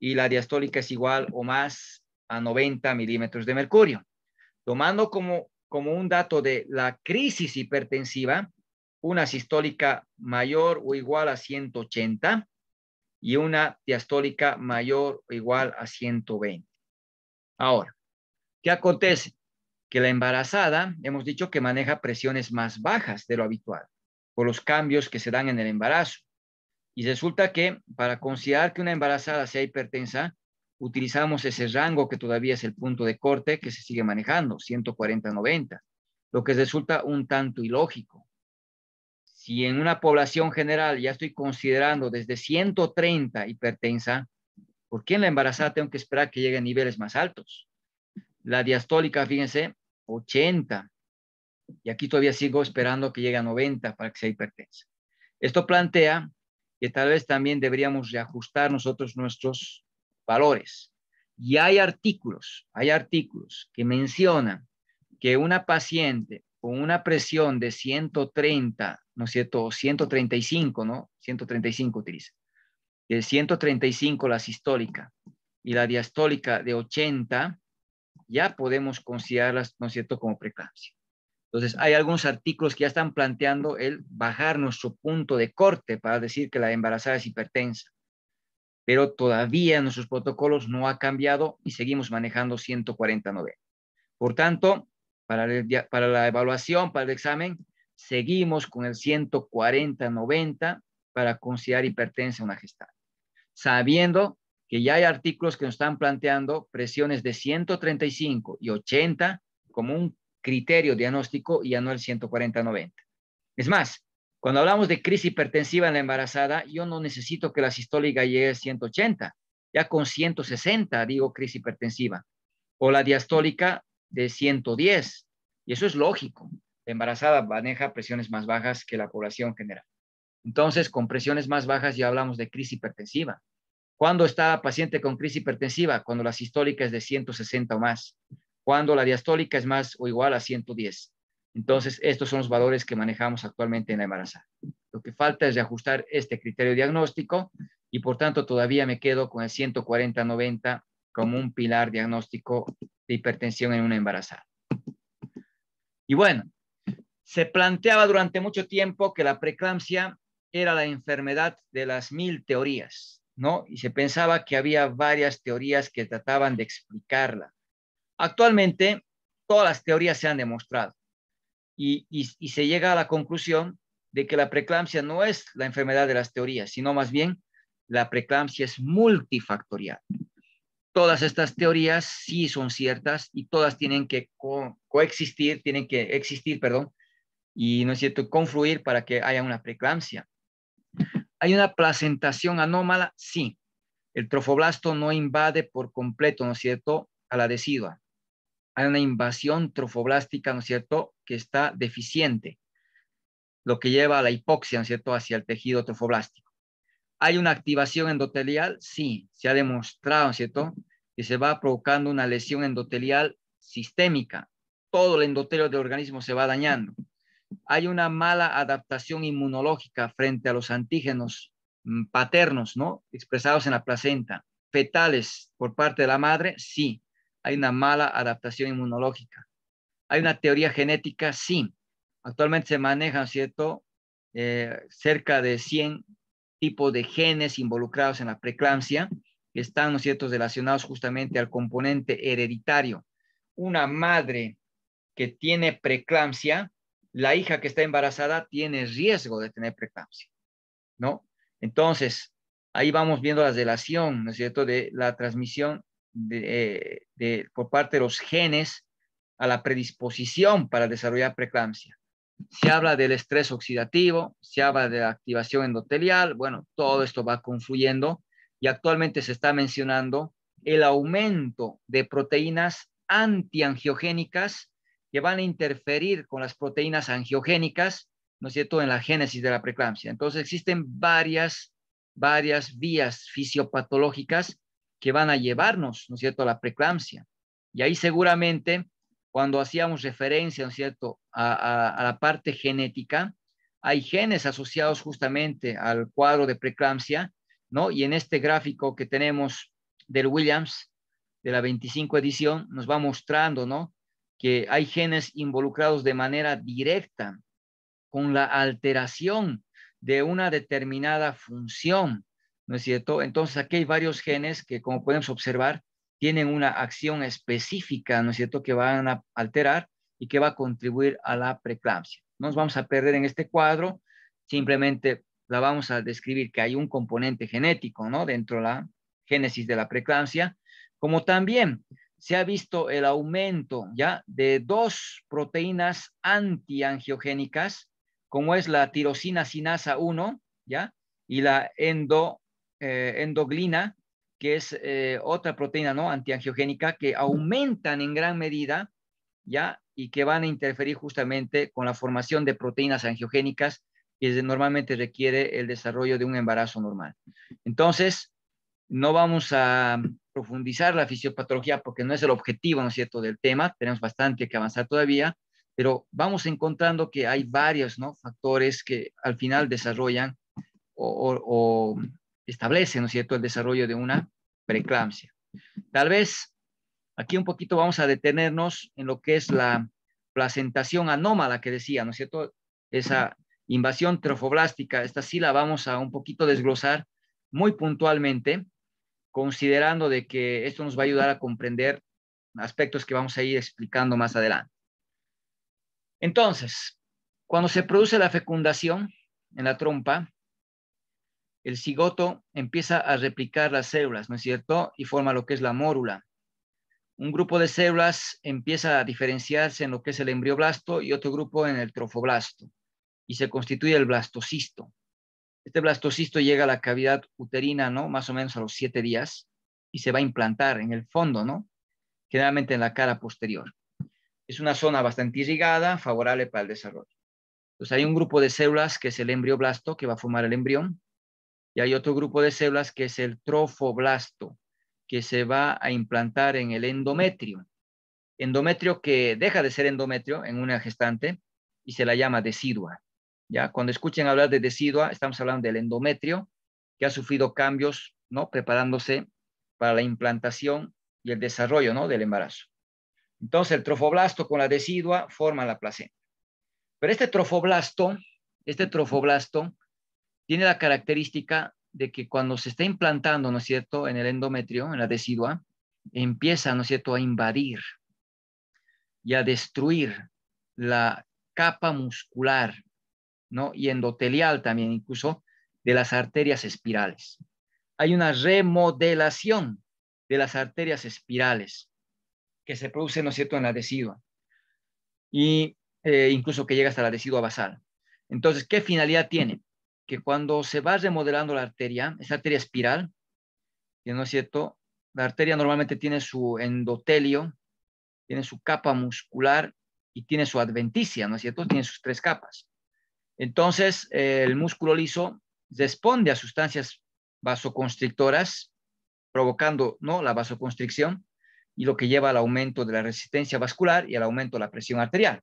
y la diastólica es igual o más a 90 milímetros de mercurio. Tomando como, como un dato de la crisis hipertensiva, una sistólica mayor o igual a 180 y una diastólica mayor o igual a 120. Ahora, ¿qué acontece? Que la embarazada, hemos dicho que maneja presiones más bajas de lo habitual por los cambios que se dan en el embarazo. Y resulta que para considerar que una embarazada sea hipertensa, utilizamos ese rango que todavía es el punto de corte que se sigue manejando, 140-90, lo que resulta un tanto ilógico. Si en una población general ya estoy considerando desde 130 hipertensa, ¿por qué en la embarazada tengo que esperar que llegue a niveles más altos? La diastólica, fíjense, 80. Y aquí todavía sigo esperando que llegue a 90 para que sea hipertensa. Esto plantea que tal vez también deberíamos reajustar nosotros nuestros valores. Y hay artículos, hay artículos que mencionan que una paciente con una presión de 130, ¿no es cierto? 135, ¿no? 135 utiliza. De 135 la sistólica y la diastólica de 80, ya podemos considerarlas, ¿no es cierto?, como preeclampsia. Entonces, hay algunos artículos que ya están planteando el bajar nuestro punto de corte para decir que la embarazada es hipertensa, pero todavía nuestros protocolos no ha cambiado y seguimos manejando 140-90. Por tanto, para, la evaluación, para el examen, seguimos con el 140-90 para considerar hipertensa una gestante, sabiendo que ya hay artículos que nos están planteando presiones de 135 y 80 como un criterio diagnóstico y ya no el 140-90. Es más, cuando hablamos de crisis hipertensiva en la embarazada, yo no necesito que la sistólica llegue a 180, ya con 160 digo crisis hipertensiva, o la diastólica de 110, y eso es lógico. La embarazada maneja presiones más bajas que la población general. Entonces, con presiones más bajas ya hablamos de crisis hipertensiva. ¿Cuándo está paciente con crisis hipertensiva? Cuando la sistólica es de 160 o más cuando la diastólica es más o igual a 110. Entonces, estos son los valores que manejamos actualmente en la embarazada. Lo que falta es ajustar este criterio diagnóstico y, por tanto, todavía me quedo con el 140-90 como un pilar diagnóstico de hipertensión en una embarazada. Y bueno, se planteaba durante mucho tiempo que la preeclampsia era la enfermedad de las mil teorías, ¿no? Y se pensaba que había varias teorías que trataban de explicarla. Actualmente, todas las teorías se han demostrado y, se llega a la conclusión de que la preeclampsia no es la enfermedad de las teorías, sino más bien la preeclampsia es multifactorial. Todas estas teorías sí son ciertas y todas tienen que coexistir, tienen que existir, perdón, y no es cierto, confluir para que haya una preeclampsia. ¿Hay una placentación anómala? Sí. El trofoblasto no invade por completo, ¿no es cierto?, a la decidua hay una invasión trofoblástica, ¿no es cierto?, que está deficiente, lo que lleva a la hipoxia, ¿no es cierto?, hacia el tejido trofoblástico. ¿Hay una activación endotelial? Sí, se ha demostrado, ¿no es cierto?, que se va provocando una lesión endotelial sistémica. Todo el endotelio del organismo se va dañando. Hay una mala adaptación inmunológica frente a los antígenos mm, paternos, ¿no? Expresados en la placenta. Fetales por parte de la madre, sí hay una mala adaptación inmunológica. Hay una teoría genética, sí. Actualmente se manejan, ¿cierto? Eh, cerca de 100 tipos de genes involucrados en la preeclampsia que están, ¿no cierto?, relacionados justamente al componente hereditario. Una madre que tiene preeclampsia, la hija que está embarazada tiene riesgo de tener preeclampsia, ¿no? Entonces, ahí vamos viendo la relación, ¿no es cierto?, de la transmisión de, por parte de los genes a la predisposición para desarrollar preeclampsia. Se habla del estrés oxidativo, se habla de la activación endotelial, bueno, todo esto va confluyendo y actualmente se está mencionando el aumento de proteínas antiangiogénicas que van a interferir con las proteínas angiogénicas, ¿no es cierto?, en la génesis de la preeclampsia. Entonces existen varias, varias vías fisiopatológicas que van a llevarnos, ¿no es cierto?, a la preeclampsia. Y ahí seguramente, cuando hacíamos referencia, ¿no es cierto?, a, la parte genética, hay genes asociados justamente al cuadro de preeclampsia, ¿no? Y en este gráfico que tenemos del Williams, de la 25 edición, nos va mostrando, ¿no? Que hay genes involucrados de manera directa con la alteración de una determinada función ¿no es cierto? Entonces aquí hay varios genes que, como podemos observar, tienen una acción específica, ¿no es cierto?, que van a alterar y que va a contribuir a la preeclampsia. Nos vamos a perder en este cuadro, simplemente la vamos a describir que hay un componente genético, ¿no?, dentro de la génesis de la preeclampsia, como también se ha visto el aumento, ¿ya?, de dos proteínas antiangiogénicas, como es la tirosina sinasa 1, ¿ya?, y la endo eh, endoglina, que es eh, otra proteína ¿no? antiangiogénica, que aumentan en gran medida, ¿ya? Y que van a interferir justamente con la formación de proteínas angiogénicas, que normalmente requiere el desarrollo de un embarazo normal. Entonces, no vamos a profundizar la fisiopatología porque no es el objetivo, ¿no es cierto?, del tema, tenemos bastante que avanzar todavía, pero vamos encontrando que hay varios ¿no? factores que al final desarrollan o establece, ¿no es cierto?, el desarrollo de una preeclampsia. Tal vez aquí un poquito vamos a detenernos en lo que es la placentación anómala que decía, ¿no es cierto?, esa invasión trofoblástica, esta sí la vamos a un poquito desglosar muy puntualmente, considerando de que esto nos va a ayudar a comprender aspectos que vamos a ir explicando más adelante. Entonces, cuando se produce la fecundación en la trompa, el cigoto empieza a replicar las células, ¿no es cierto? Y forma lo que es la mórula. Un grupo de células empieza a diferenciarse en lo que es el embrioblasto y otro grupo en el trofoblasto, y se constituye el blastocisto. Este blastocisto llega a la cavidad uterina, ¿no? Más o menos a los siete días y se va a implantar en el fondo, ¿no? Generalmente en la cara posterior. Es una zona bastante irrigada, favorable para el desarrollo. Entonces hay un grupo de células que es el embrioblasto, que va a formar el embrión, y hay otro grupo de células que es el trofoblasto, que se va a implantar en el endometrio. Endometrio que deja de ser endometrio en una gestante y se la llama decidua. ¿ya? Cuando escuchen hablar de decidua, estamos hablando del endometrio que ha sufrido cambios, ¿no? Preparándose para la implantación y el desarrollo, ¿no? Del embarazo. Entonces, el trofoblasto con la decidua forma la placenta. Pero este trofoblasto, este trofoblasto tiene la característica de que cuando se está implantando, ¿no es cierto?, en el endometrio, en la decidua, empieza, ¿no es cierto?, a invadir y a destruir la capa muscular, ¿no? Y endotelial también, incluso, de las arterias espirales. Hay una remodelación de las arterias espirales que se produce, ¿no es cierto?, en la decidua. Y eh, incluso que llega hasta la decidua basal. Entonces, ¿qué finalidad tiene? que cuando se va remodelando la arteria, esa arteria espiral, no es cierto, la arteria normalmente tiene su endotelio, tiene su capa muscular y tiene su adventicia, ¿no es cierto? Tiene sus tres capas. Entonces, eh, el músculo liso responde a sustancias vasoconstrictoras, provocando ¿no? la vasoconstricción y lo que lleva al aumento de la resistencia vascular y al aumento de la presión arterial.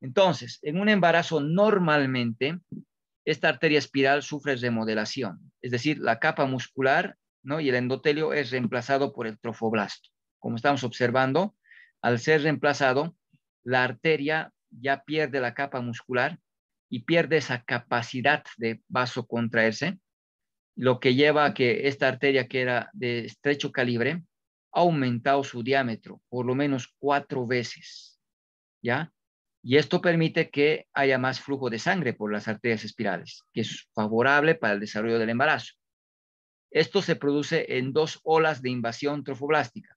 Entonces, en un embarazo normalmente esta arteria espiral sufre remodelación, es decir, la capa muscular ¿no? y el endotelio es reemplazado por el trofoblasto. Como estamos observando, al ser reemplazado, la arteria ya pierde la capa muscular y pierde esa capacidad de vaso contraerse, lo que lleva a que esta arteria que era de estrecho calibre ha aumentado su diámetro por lo menos cuatro veces, ¿ya? Y esto permite que haya más flujo de sangre por las arterias espirales, que es favorable para el desarrollo del embarazo. Esto se produce en dos olas de invasión trofoblástica.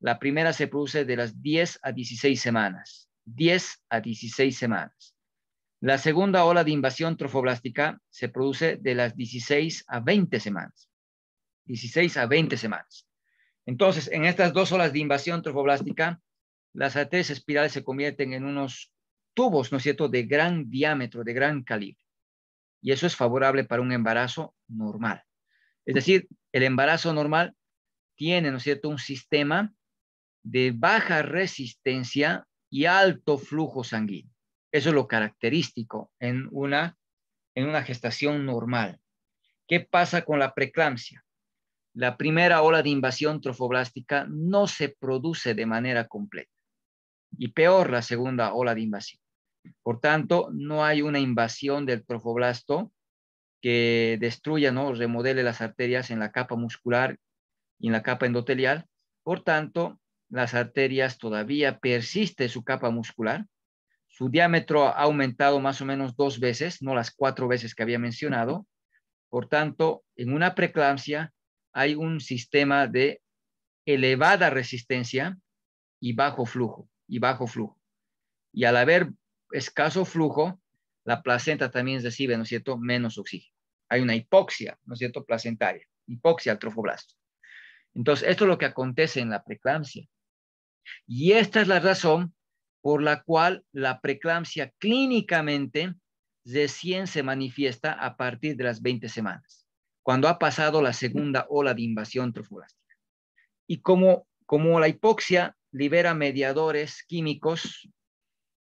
La primera se produce de las 10 a 16 semanas. 10 a 16 semanas. La segunda ola de invasión trofoblástica se produce de las 16 a 20 semanas. 16 a 20 semanas. Entonces, en estas dos olas de invasión trofoblástica, las arterias espirales se convierten en unos tubos, ¿no es cierto?, de gran diámetro, de gran calibre. Y eso es favorable para un embarazo normal. Es decir, el embarazo normal tiene, ¿no es cierto?, un sistema de baja resistencia y alto flujo sanguíneo. Eso es lo característico en una, en una gestación normal. ¿Qué pasa con la preeclampsia? La primera ola de invasión trofoblástica no se produce de manera completa. Y peor, la segunda ola de invasión. Por tanto, no hay una invasión del trofoblasto que destruya, ¿no? remodele las arterias en la capa muscular y en la capa endotelial. Por tanto, las arterias todavía persiste su capa muscular. Su diámetro ha aumentado más o menos dos veces, no las cuatro veces que había mencionado. Por tanto, en una preeclampsia hay un sistema de elevada resistencia y bajo flujo, y bajo flujo. Y al haber escaso flujo, la placenta también recibe, ¿no es cierto?, menos oxígeno. Hay una hipoxia, ¿no es cierto?, placentaria, hipoxia al trofoblasto. Entonces, esto es lo que acontece en la preeclampsia. Y esta es la razón por la cual la preeclampsia clínicamente recién se manifiesta a partir de las 20 semanas, cuando ha pasado la segunda ola de invasión trofoblástica. Y como, como la hipoxia libera mediadores químicos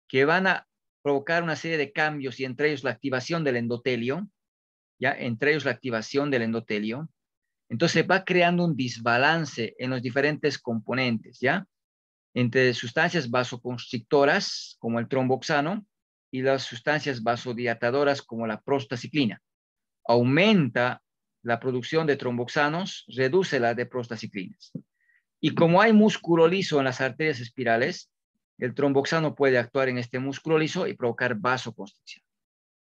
que van a provocar una serie de cambios y entre ellos la activación del endotelio, ¿ya? Entre ellos la activación del endotelio. Entonces va creando un desbalance en los diferentes componentes, ¿ya? Entre sustancias vasoconstrictoras, como el tromboxano, y las sustancias vasodilatadoras, como la prostaciclina. Aumenta la producción de tromboxanos, reduce la de prostaciclinas. Y como hay músculo liso en las arterias espirales, el tromboxano puede actuar en este músculo liso y provocar vasoconstricción.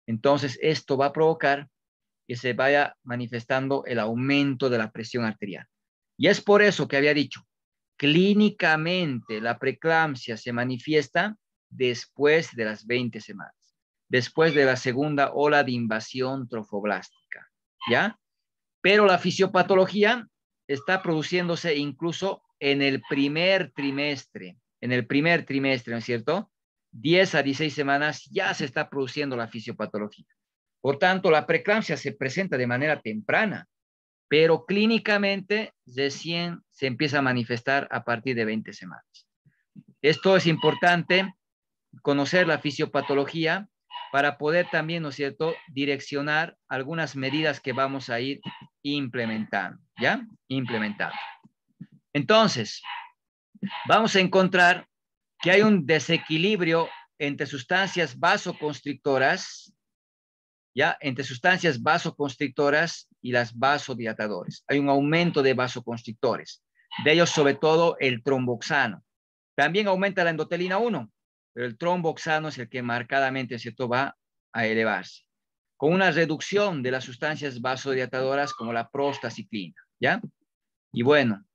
Entonces, esto va a provocar que se vaya manifestando el aumento de la presión arterial. Y es por eso que había dicho, clínicamente la preeclampsia se manifiesta después de las 20 semanas, después de la segunda ola de invasión trofoblástica, ¿ya? Pero la fisiopatología está produciéndose incluso en el primer trimestre en el primer trimestre, ¿no es cierto? 10 a 16 semanas ya se está produciendo la fisiopatología. Por tanto, la preeclampsia se presenta de manera temprana, pero clínicamente recién se empieza a manifestar a partir de 20 semanas. Esto es importante, conocer la fisiopatología para poder también, ¿no es cierto?, direccionar algunas medidas que vamos a ir implementando, ¿ya? Implementando. Entonces, vamos a encontrar que hay un desequilibrio entre sustancias vasoconstrictoras, ya entre sustancias vasoconstrictoras y las vasodilatadores. Hay un aumento de vasoconstrictores, de ellos sobre todo el tromboxano. También aumenta la endotelina 1, pero el tromboxano es el que marcadamente ¿cierto? va a elevarse, con una reducción de las sustancias vasodilatadoras como la prostaciclina. ¿ya? Y bueno,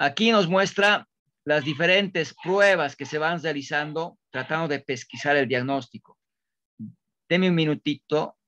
Aquí nos muestra las diferentes pruebas que se van realizando tratando de pesquisar el diagnóstico. Deme un minutito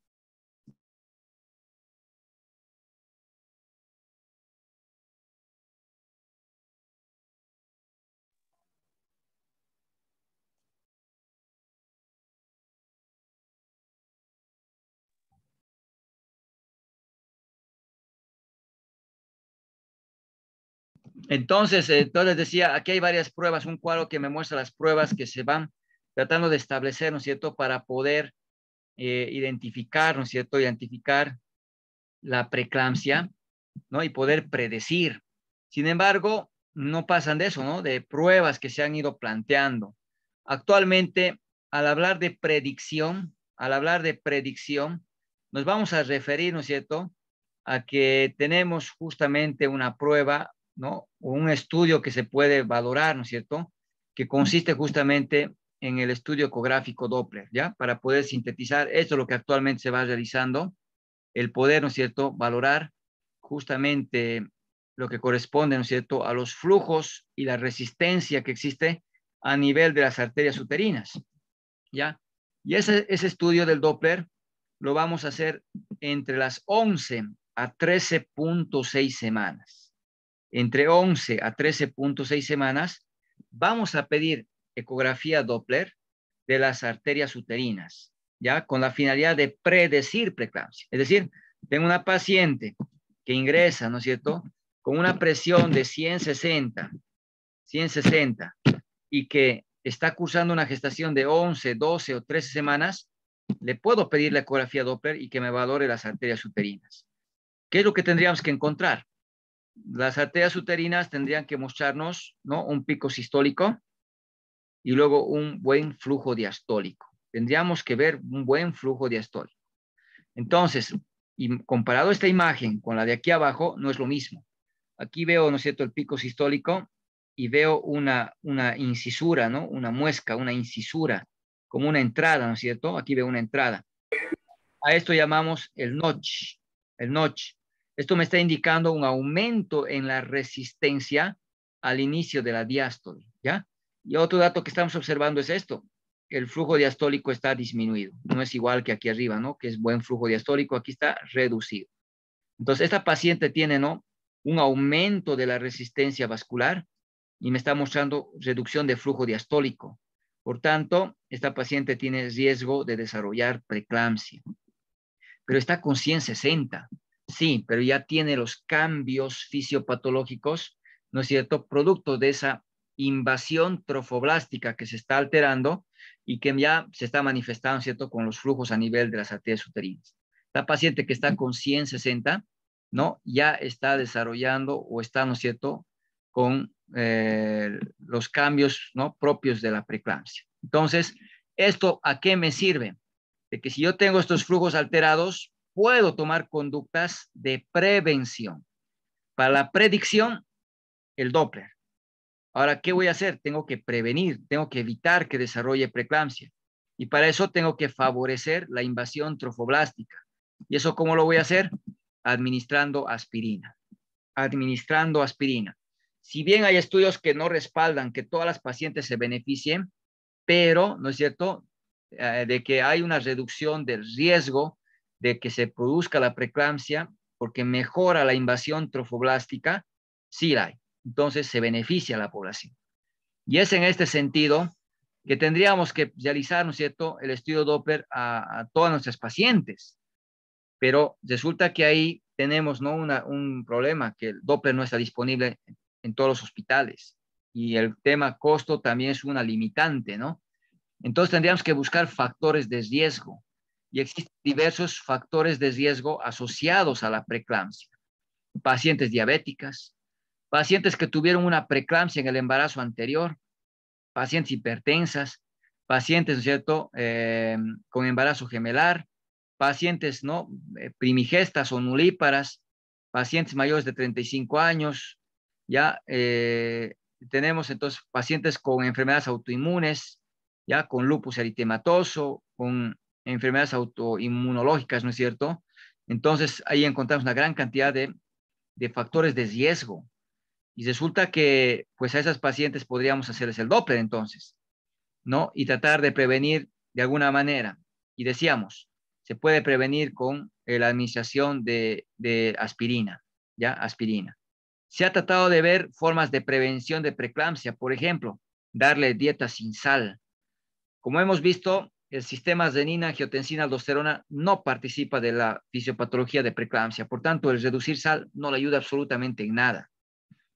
Entonces, entonces eh, decía, aquí hay varias pruebas, un cuadro que me muestra las pruebas que se van tratando de establecer, ¿no es cierto?, para poder eh, identificar, ¿no es cierto?, identificar la preeclampsia, ¿no? Y poder predecir. Sin embargo, no pasan de eso, ¿no? De pruebas que se han ido planteando. Actualmente, al hablar de predicción, al hablar de predicción, nos vamos a referir, ¿no es cierto?, a que tenemos justamente una prueba ¿no? Un estudio que se puede valorar, ¿no es cierto? Que consiste justamente en el estudio ecográfico Doppler, ¿ya? Para poder sintetizar, esto lo que actualmente se va realizando, el poder, ¿no es cierto?, valorar justamente lo que corresponde, ¿no es cierto?, a los flujos y la resistencia que existe a nivel de las arterias uterinas, ¿ya? Y ese, ese estudio del Doppler lo vamos a hacer entre las 11 a 13.6 semanas entre 11 a 13.6 semanas, vamos a pedir ecografía Doppler de las arterias uterinas, ya con la finalidad de predecir preeclampsia. Es decir, tengo una paciente que ingresa, ¿no es cierto?, con una presión de 160, 160, y que está cursando una gestación de 11, 12 o 13 semanas, le puedo pedir la ecografía Doppler y que me valore las arterias uterinas. ¿Qué es lo que tendríamos que encontrar? las arterias uterinas tendrían que mostrarnos ¿no? un pico sistólico y luego un buen flujo diastólico. Tendríamos que ver un buen flujo diastólico. Entonces, comparado esta imagen con la de aquí abajo, no es lo mismo. Aquí veo, ¿no es cierto?, el pico sistólico y veo una, incisura, ¿no? Una muesca, una incisura, como una entrada, ¿no es cierto? Aquí veo una entrada. A esto llamamos el notch, el notch. Esto me está indicando un aumento en la resistencia al inicio de la diástole, ¿ya? Y otro dato que estamos observando es esto. El flujo diastólico está disminuido. No es igual que aquí arriba, ¿no? Que es buen flujo diastólico. Aquí está reducido. Entonces, esta paciente tiene, ¿no? Un aumento de la resistencia vascular y me está mostrando reducción de flujo diastólico. Por tanto, esta paciente tiene riesgo de desarrollar preeclampsia. Pero está con 160. Sí, pero ya tiene los cambios fisiopatológicos, ¿no es cierto?, producto de esa invasión trofoblástica que se está alterando y que ya se está manifestando, ¿cierto?, con los flujos a nivel de las arterias uterinas. La paciente que está con 160, ¿no?, ya está desarrollando o está, ¿no es cierto?, con eh, los cambios, ¿no?, propios de la preeclampsia. Entonces, ¿esto a qué me sirve? De que si yo tengo estos flujos alterados, puedo tomar conductas de prevención. Para la predicción, el Doppler. Ahora, ¿qué voy a hacer? Tengo que prevenir, tengo que evitar que desarrolle preeclampsia. Y para eso tengo que favorecer la invasión trofoblástica. ¿Y eso cómo lo voy a hacer? Administrando aspirina. Administrando aspirina. Si bien hay estudios que no respaldan que todas las pacientes se beneficien, pero, ¿no es cierto?, eh, de que hay una reducción del riesgo de que se produzca la preeclampsia porque mejora la invasión trofoblástica, sí la hay. Entonces se beneficia a la población. Y es en este sentido que tendríamos que realizar, ¿no es cierto?, el estudio Doppler a, todas nuestras pacientes. Pero resulta que ahí tenemos ¿no? un problema, que el Doppler no está disponible en todos los hospitales. Y el tema costo también es una limitante, ¿no? Entonces tendríamos que buscar factores de riesgo y existen diversos factores de riesgo asociados a la preeclampsia. Pacientes diabéticas, pacientes que tuvieron una preeclampsia en el embarazo anterior, pacientes hipertensas, pacientes, ¿no es cierto?, eh, con embarazo gemelar, pacientes, ¿no?, eh, primigestas o nulíparas, pacientes mayores de 35 años, ya eh, tenemos entonces pacientes con enfermedades autoinmunes, ya con lupus eritematoso, con enfermedades autoinmunológicas, ¿no es cierto? Entonces ahí encontramos una gran cantidad de, factores de riesgo. Y resulta que pues a esas pacientes podríamos hacerles el Doppler entonces, ¿no? Y tratar de prevenir de alguna manera. Y decíamos, se puede prevenir con eh, la administración de, de aspirina, ¿ya? Aspirina. Se ha tratado de ver formas de prevención de preeclampsia, por ejemplo, darle dieta sin sal. Como hemos visto, el sistema adenina, angiotensina aldosterona no participa de la fisiopatología de preeclampsia. Por tanto, el reducir sal no le ayuda absolutamente en nada.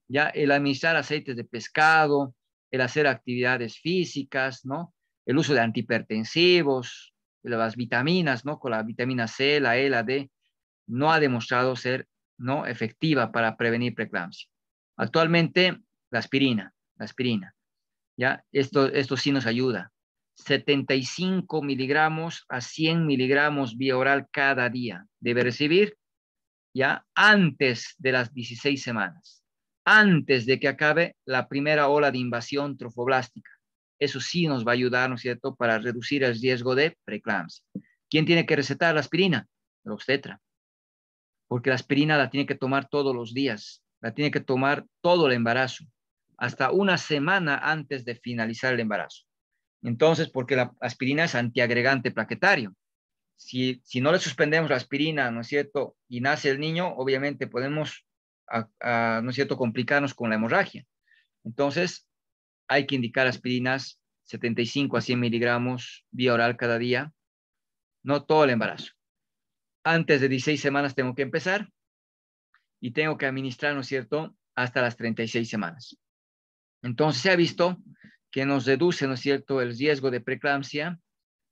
Ya el administrar aceites de pescado, el hacer actividades físicas, ¿no? El uso de antihipertensivos, las vitaminas, ¿no? Con la vitamina C, la E, la D, no ha demostrado ser, ¿no? Efectiva para prevenir preeclampsia. Actualmente, la aspirina, la aspirina. Ya, esto, esto sí nos ayuda 75 miligramos a 100 miligramos vía oral cada día. Debe recibir ya antes de las 16 semanas, antes de que acabe la primera ola de invasión trofoblástica. Eso sí nos va a ayudar, ¿no es cierto?, para reducir el riesgo de preeclampsia. ¿Quién tiene que recetar la aspirina? El obstetra. Porque la aspirina la tiene que tomar todos los días, la tiene que tomar todo el embarazo, hasta una semana antes de finalizar el embarazo. Entonces, porque la aspirina es antiagregante plaquetario. Si, si no le suspendemos la aspirina, ¿no es cierto? Y nace el niño, obviamente podemos, ¿no es cierto?, complicarnos con la hemorragia. Entonces, hay que indicar aspirinas 75 a 100 miligramos vía oral cada día, no todo el embarazo. Antes de 16 semanas tengo que empezar y tengo que administrar, ¿no es cierto?, hasta las 36 semanas. Entonces se ha visto que nos reduce, ¿no es cierto?, el riesgo de preeclampsia,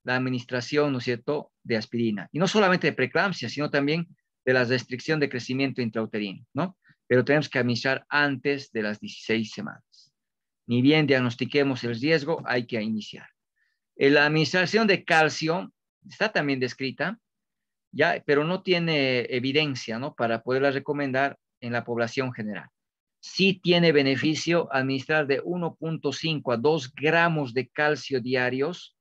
la administración, ¿no es cierto?, de aspirina. Y no solamente de preeclampsia, sino también de la restricción de crecimiento intrauterino, ¿no? Pero tenemos que administrar antes de las 16 semanas. Ni bien diagnostiquemos el riesgo, hay que iniciar. Eh, la administración de calcio está también descrita, ya, pero no tiene evidencia, ¿no? Para poderla recomendar en la población general sí tiene beneficio administrar de 1.5 a 2 gramos de calcio diarios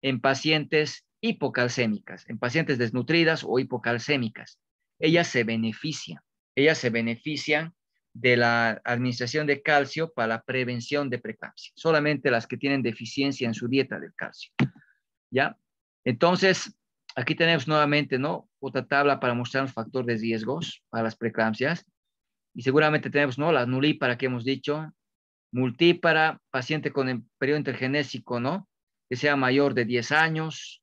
en pacientes hipocalcémicas, en pacientes desnutridas o hipocalcémicas. Ellas se benefician, ellas se benefician de la administración de calcio para la prevención de preeclampsia, solamente las que tienen deficiencia en su dieta del calcio. ¿Ya? Entonces, aquí tenemos nuevamente, ¿no? Otra tabla para mostrar un factor de riesgos para las preeclampsias y seguramente tenemos ¿no? la nulípara que hemos dicho, multípara, paciente con periodo intergenésico, ¿no? que sea mayor de 10 años,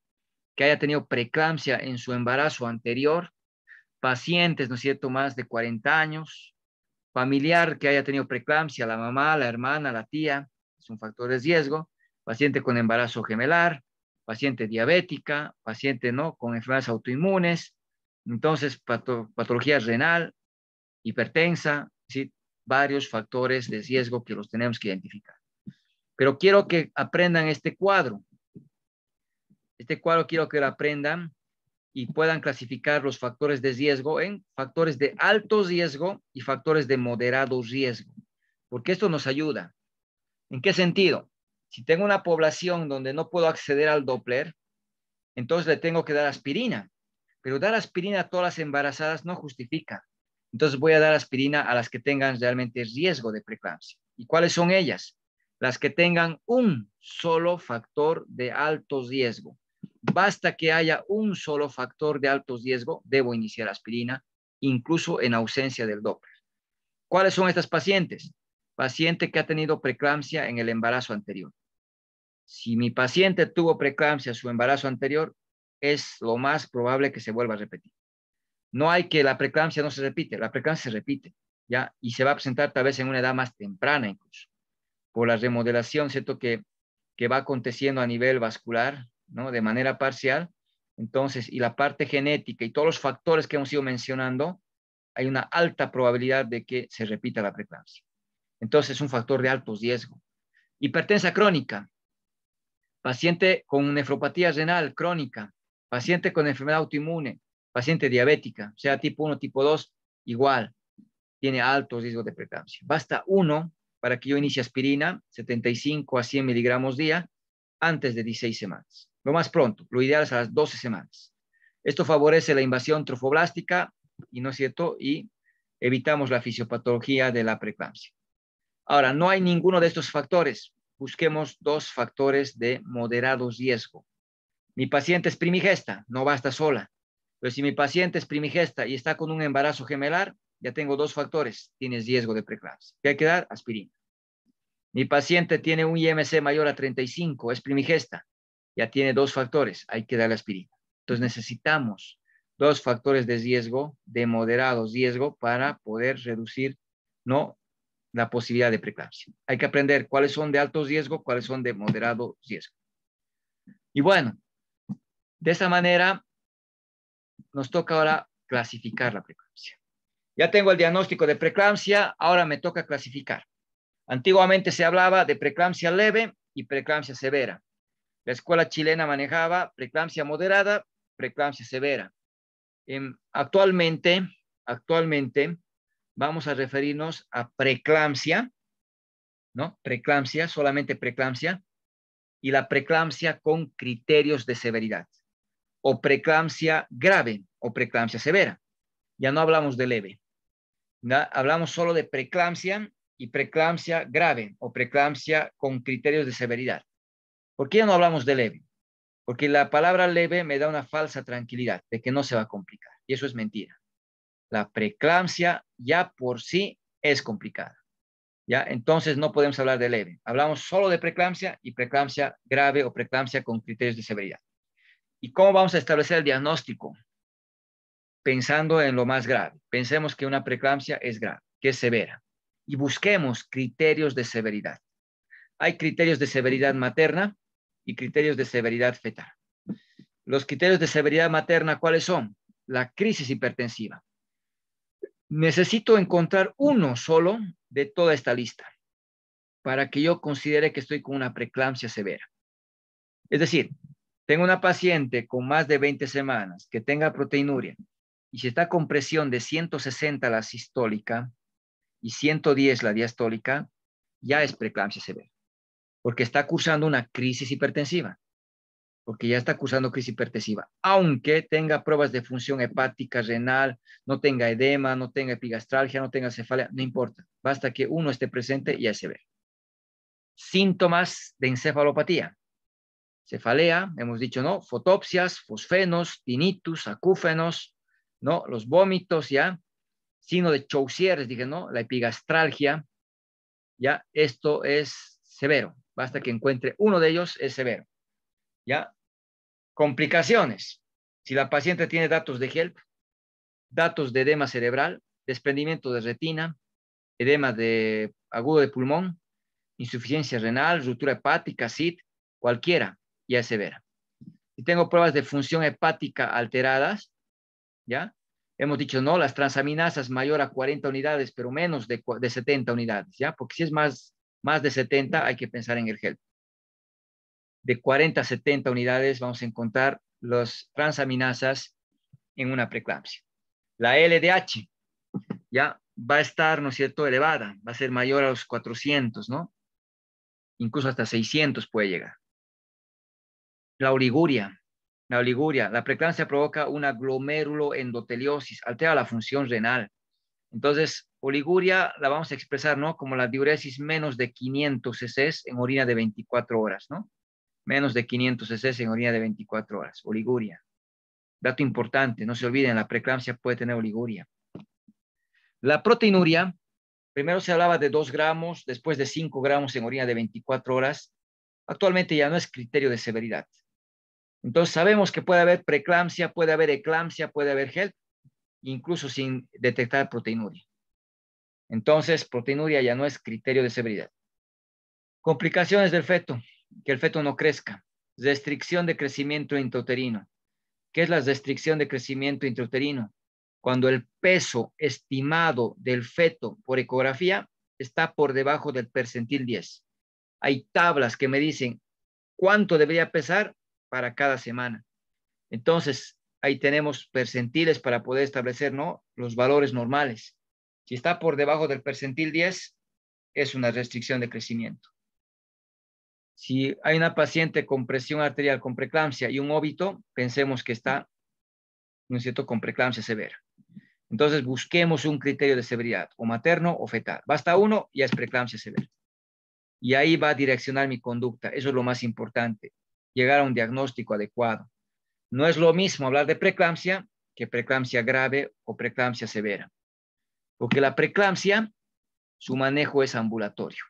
que haya tenido preeclampsia en su embarazo anterior, pacientes, ¿no es cierto?, más de 40 años, familiar que haya tenido preeclampsia, la mamá, la hermana, la tía, es un factor de riesgo, paciente con embarazo gemelar, paciente diabética, paciente, ¿no?, con enfermedades autoinmunes, entonces patología renal, hipertensa, ¿sí? varios factores de riesgo que los tenemos que identificar. Pero quiero que aprendan este cuadro. Este cuadro quiero que lo aprendan y puedan clasificar los factores de riesgo en factores de alto riesgo y factores de moderado riesgo, porque esto nos ayuda. ¿En qué sentido? Si tengo una población donde no puedo acceder al Doppler, entonces le tengo que dar aspirina, pero dar aspirina a todas las embarazadas no justifica. Entonces voy a dar aspirina a las que tengan realmente riesgo de preeclampsia. ¿Y cuáles son ellas? Las que tengan un solo factor de alto riesgo. Basta que haya un solo factor de alto riesgo, debo iniciar aspirina, incluso en ausencia del Doppler. ¿Cuáles son estas pacientes? Paciente que ha tenido preeclampsia en el embarazo anterior. Si mi paciente tuvo preeclampsia en su embarazo anterior, es lo más probable que se vuelva a repetir. No hay que la preeclampsia no se repite, la preeclampsia se repite, ¿ya? Y se va a presentar tal vez en una edad más temprana incluso, por la remodelación, ¿cierto? Que, que va aconteciendo a nivel vascular, ¿no? De manera parcial. Entonces, y la parte genética y todos los factores que hemos ido mencionando, hay una alta probabilidad de que se repita la preeclampsia. Entonces, es un factor de alto riesgo. Hipertensa crónica, paciente con nefropatía renal crónica, paciente con enfermedad autoinmune, paciente diabética, sea tipo 1, tipo 2, igual, tiene altos riesgos de preeclampsia. Basta uno para que yo inicie aspirina, 75 a 100 miligramos día, antes de 16 semanas. Lo más pronto, lo ideal es a las 12 semanas. Esto favorece la invasión trofoblástica, y no es cierto, y evitamos la fisiopatología de la preeclampsia. Ahora, no hay ninguno de estos factores. Busquemos dos factores de moderado riesgo. Mi paciente es primigesta, no basta sola. Pero si mi paciente es primigesta y está con un embarazo gemelar, ya tengo dos factores, tienes riesgo de preeclampsia. ¿Qué hay que dar? Aspirina. Mi paciente tiene un IMC mayor a 35, es primigesta, ya tiene dos factores, hay que darle aspirina. Entonces necesitamos dos factores de riesgo, de moderado riesgo, para poder reducir ¿no? la posibilidad de preeclampsia. Hay que aprender cuáles son de alto riesgo, cuáles son de moderado riesgo. Y bueno, de esa manera nos toca ahora clasificar la preeclampsia. Ya tengo el diagnóstico de preeclampsia, ahora me toca clasificar. Antiguamente se hablaba de preeclampsia leve y preeclampsia severa. La escuela chilena manejaba preeclampsia moderada, preeclampsia severa. Em, actualmente, actualmente vamos a referirnos a preeclampsia, ¿no? Preeclampsia, solamente preeclampsia, y la preeclampsia con criterios de severidad o preeclampsia grave o preeclampsia severa. Ya no hablamos de leve. Hablamos solo de preeclampsia y preeclampsia grave o preeclampsia con criterios de severidad. ¿Por qué ya no hablamos de leve? Porque la palabra leve me da una falsa tranquilidad de que no se va a complicar. Y eso es mentira. La preeclampsia ya por sí es complicada. ¿Ya? Entonces no podemos hablar de leve. Hablamos solo de preeclampsia y preeclampsia grave o preeclampsia con criterios de severidad. ¿Y cómo vamos a establecer el diagnóstico? Pensando en lo más grave. Pensemos que una preeclampsia es grave, que es severa. Y busquemos criterios de severidad. Hay criterios de severidad materna y criterios de severidad fetal. Los criterios de severidad materna, ¿cuáles son? La crisis hipertensiva. Necesito encontrar uno solo de toda esta lista para que yo considere que estoy con una preeclampsia severa. Es decir, tengo una paciente con más de 20 semanas que tenga proteinuria y si está con presión de 160 la sistólica y 110 la diastólica, ya es preeclampsia severa, porque está acusando una crisis hipertensiva, porque ya está acusando crisis hipertensiva, aunque tenga pruebas de función hepática, renal, no tenga edema, no tenga epigastralgia, no tenga cefalia, no importa, basta que uno esté presente y ya se severo. Síntomas de encefalopatía, cefalea, hemos dicho, ¿no? Fotopsias, fosfenos, tinnitus, acúfenos, ¿no? Los vómitos, ¿ya? Sino de Chaucier, dije, ¿no? La epigastralgia, ¿ya? Esto es severo. Basta que encuentre uno de ellos, es severo. ¿Ya? Complicaciones. Si la paciente tiene datos de HELP, datos de edema cerebral, desprendimiento de retina, edema de agudo de pulmón, insuficiencia renal, ruptura hepática, SID, cualquiera ya es severa. Si tengo pruebas de función hepática alteradas, ¿ya? Hemos dicho, no, las transaminasas mayor a 40 unidades, pero menos de, 70 unidades, ¿ya? Porque si es más, más de 70, hay que pensar en el gel. De 40 a 70 unidades vamos a encontrar las transaminasas en una preeclampsia. La LDH, ¿ya? Va a estar, ¿no es cierto?, elevada, va a ser mayor a los 400, ¿no? Incluso hasta 600 puede llegar. La oliguria. La oliguria. La preeclampsia provoca una endoteliosis, altera la función renal. Entonces, oliguria la vamos a expresar, ¿no? Como la diuresis menos de 500 cc en orina de 24 horas, ¿no? Menos de 500 cc en orina de 24 horas, oliguria. Dato importante, no se olviden, la preeclampsia puede tener oliguria. La proteinuria, primero se hablaba de 2 gramos, después de 5 gramos en orina de 24 horas. Actualmente ya no es criterio de severidad. Entonces sabemos que puede haber preeclampsia, puede haber eclampsia, puede haber gel, incluso sin detectar proteinuria. Entonces, proteinuria ya no es criterio de severidad. Complicaciones del feto, que el feto no crezca. Restricción de crecimiento intrauterino. ¿Qué es la restricción de crecimiento intrauterino? Cuando el peso estimado del feto por ecografía está por debajo del percentil 10. Hay tablas que me dicen cuánto debería pesar para cada semana. Entonces, ahí tenemos percentiles para poder establecer, ¿no? Los valores normales. Si está por debajo del percentil 10, es una restricción de crecimiento. Si hay una paciente con presión arterial con preeclampsia y un óbito, pensemos que está, ¿no es cierto?, con preeclampsia severa. Entonces, busquemos un criterio de severidad, o materno o fetal. Basta uno, y es preeclampsia severa. Y ahí va a direccionar mi conducta. Eso es lo más importante llegar a un diagnóstico adecuado. No es lo mismo hablar de preeclampsia que preeclampsia grave o preeclampsia severa, porque la preeclampsia, su manejo es ambulatorio.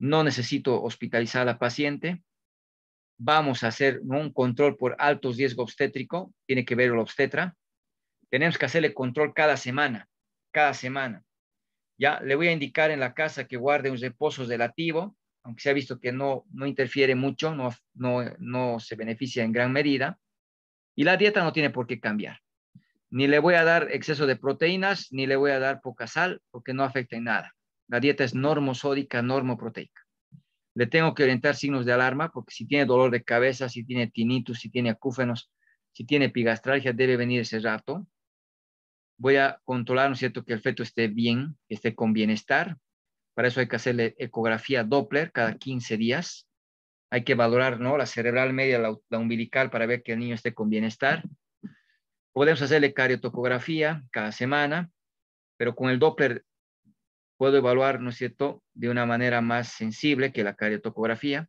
No necesito hospitalizar a la paciente. Vamos a hacer un control por alto riesgo obstétrico, tiene que ver el obstetra. Tenemos que hacerle control cada semana, cada semana. Ya le voy a indicar en la casa que guarde un reposo relativo, aunque se ha visto que no, interfiere mucho, no, se beneficia en gran medida, y la dieta no tiene por qué cambiar. Ni le voy a dar exceso de proteínas, ni le voy a dar poca sal, porque no afecta en nada. La dieta es normosódica, normoproteica. Le tengo que orientar signos de alarma, porque si tiene dolor de cabeza, si tiene tinnitus, si tiene acúfenos, si tiene epigastralgia, debe venir ese rato. Voy a controlar, ¿no es cierto?, que el feto esté bien, que esté con bienestar. Para eso hay que hacerle ecografía Doppler cada 15 días. Hay que valorar ¿no? la cerebral media, la, la umbilical, para ver que el niño esté con bienestar. Podemos hacerle cariotocografía cada semana, pero con el Doppler puedo evaluar, ¿no es cierto?, de una manera más sensible que la cariotocografía.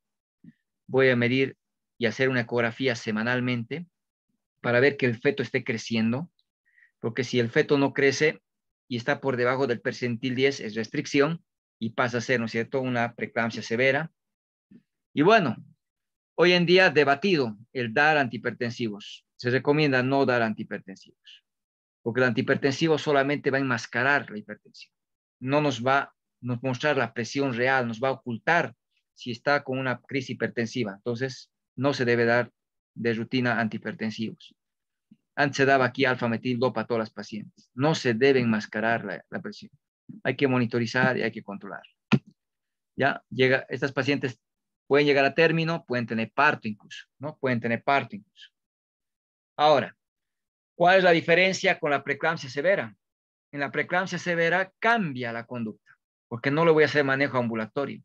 Voy a medir y hacer una ecografía semanalmente para ver que el feto esté creciendo, porque si el feto no crece y está por debajo del percentil 10 es restricción, y pasa a ser, ¿no es cierto?, una preeclampsia severa. Y bueno, hoy en día debatido el dar antihipertensivos. Se recomienda no dar antihipertensivos, porque el antihipertensivo solamente va a enmascarar la hipertensión. No nos va a mostrar la presión real, nos va a ocultar si está con una crisis hipertensiva. Entonces, no se debe dar de rutina antihipertensivos. Antes se daba aquí alfa-metildopa a todas las pacientes. No se debe enmascarar la presión hay que monitorizar y hay que controlar. Ya llega, estas pacientes pueden llegar a término, pueden tener parto incluso, ¿no? Pueden tener parto incluso. Ahora, ¿cuál es la diferencia con la preeclampsia severa? En la preeclampsia severa cambia la conducta, porque no le voy a hacer manejo ambulatorio,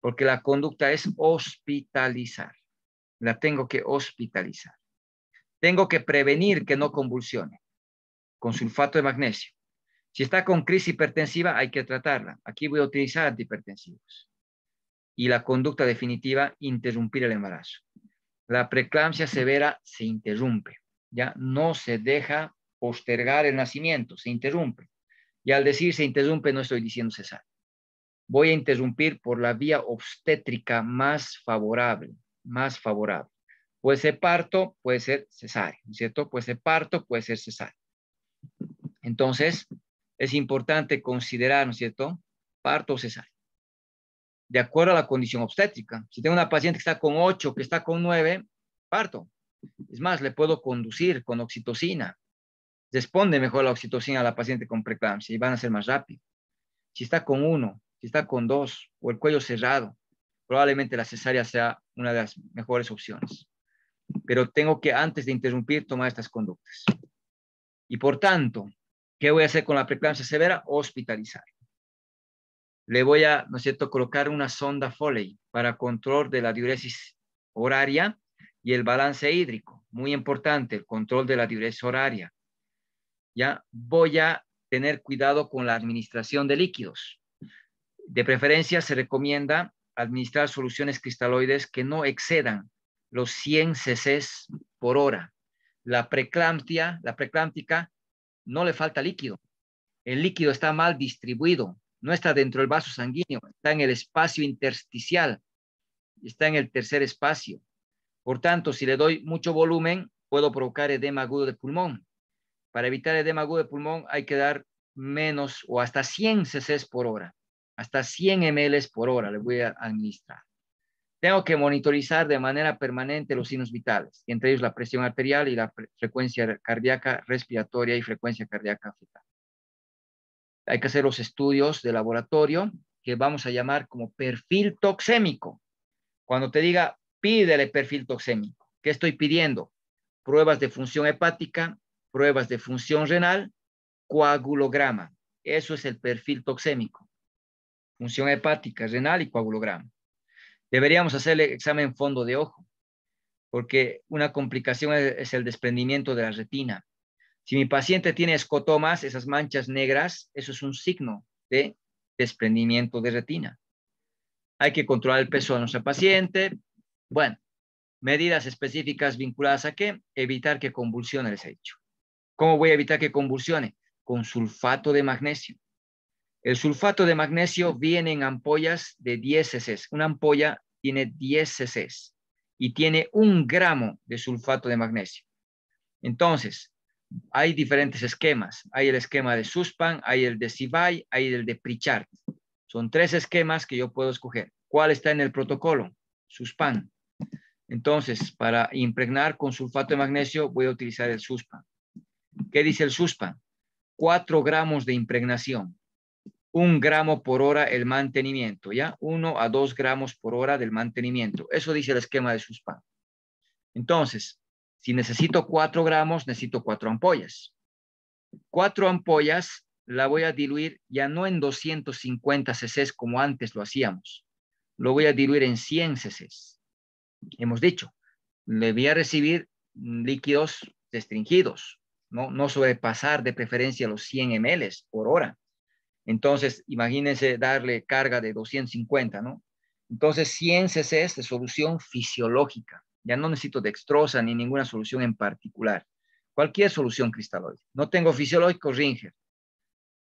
porque la conducta es hospitalizar. La tengo que hospitalizar. Tengo que prevenir que no convulsione con sulfato de magnesio. Si está con crisis hipertensiva, hay que tratarla. Aquí voy a utilizar antihipertensivos. Y la conducta definitiva, interrumpir el embarazo. La preeclampsia severa se interrumpe. Ya no se deja postergar el nacimiento, se interrumpe. Y al decir se interrumpe, no estoy diciendo cesar. Voy a interrumpir por la vía obstétrica más favorable, más favorable. Puede ser parto, puede ser cesárea, ¿cierto? Puede ser parto, puede ser cesárea. Entonces, es importante considerar, ¿no es cierto?, parto o cesárea, de acuerdo a la condición obstétrica. Si tengo una paciente que está con 8, que está con 9, parto. Es más, le puedo conducir con oxitocina. Responde mejor la oxitocina a la paciente con preeclampsia y van a ser más rápido. Si está con 1, si está con 2 o el cuello cerrado, probablemente la cesárea sea una de las mejores opciones. Pero tengo que, antes de interrumpir, tomar estas conductas. Y por tanto, ¿Qué voy a hacer con la preeclampsia severa? Hospitalizar. Le voy a, ¿no es cierto?, colocar una sonda Foley para control de la diuresis horaria y el balance hídrico. Muy importante, el control de la diuresis horaria. Ya voy a tener cuidado con la administración de líquidos. De preferencia, se recomienda administrar soluciones cristaloides que no excedan los 100 cc por hora. La preeclampsia la preclámtica no le falta líquido. El líquido está mal distribuido, no está dentro del vaso sanguíneo, está en el espacio intersticial, está en el tercer espacio. Por tanto, si le doy mucho volumen, puedo provocar edema agudo de pulmón. Para evitar edema agudo de pulmón hay que dar menos o hasta 100 cc por hora, hasta 100 ml por hora le voy a administrar. Tengo que monitorizar de manera permanente los signos vitales, entre ellos la presión arterial y la frecuencia cardíaca respiratoria y frecuencia cardíaca fetal. Hay que hacer los estudios de laboratorio que vamos a llamar como perfil toxémico. Cuando te diga, pídele perfil toxémico, ¿qué estoy pidiendo? Pruebas de función hepática, pruebas de función renal, coagulograma. Eso es el perfil toxémico. Función hepática, renal y coagulograma. Deberíamos hacerle examen fondo de ojo, porque una complicación es, el desprendimiento de la retina. Si mi paciente tiene escotomas, esas manchas negras, eso es un signo de desprendimiento de retina. Hay que controlar el peso de nuestra paciente. Bueno, medidas específicas vinculadas a qué? Evitar que convulsione, el he ¿Cómo voy a evitar que convulsione? Con sulfato de magnesio. El sulfato de magnesio viene en ampollas de 10 cc. Una ampolla tiene 10 cc y tiene un gramo de sulfato de magnesio. Entonces, hay diferentes esquemas. Hay el esquema de Suspan, hay el de Sibay, hay el de Pritchard. Son tres esquemas que yo puedo escoger. ¿Cuál está en el protocolo? Suspan. Entonces, para impregnar con sulfato de magnesio, voy a utilizar el Suspan. ¿Qué dice el Suspan? Cuatro gramos de impregnación un gramo por hora el mantenimiento, ¿ya? Uno a dos gramos por hora del mantenimiento. Eso dice el esquema de SUSPAN. Entonces, si necesito cuatro gramos, necesito cuatro ampollas. Cuatro ampollas la voy a diluir ya no en 250 cc como antes lo hacíamos. Lo voy a diluir en 100 cc. Hemos dicho, le voy a recibir líquidos restringidos, ¿no? no sobrepasar de preferencia los 100 ml por hora. Entonces, imagínense darle carga de 250, ¿no? Entonces, 100 cc de solución fisiológica. Ya no necesito dextrosa ni ninguna solución en particular. Cualquier solución cristaloide. No tengo fisiológico, Ringer,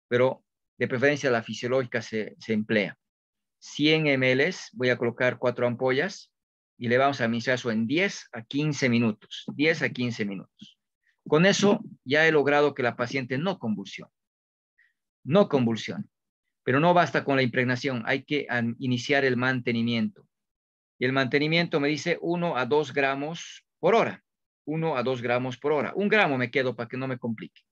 pero de preferencia la fisiológica se, se emplea. 100 ml, voy a colocar cuatro ampollas y le vamos a administrar eso en 10 a 15 minutos. 10 a 15 minutos. Con eso ya he logrado que la paciente no convulsione no convulsión. Pero no basta con la impregnación, hay que iniciar el mantenimiento. Y el mantenimiento me dice 1 a 2 gramos por hora. 1 a 2 gramos por hora. Un gramo me quedo para que no me complique.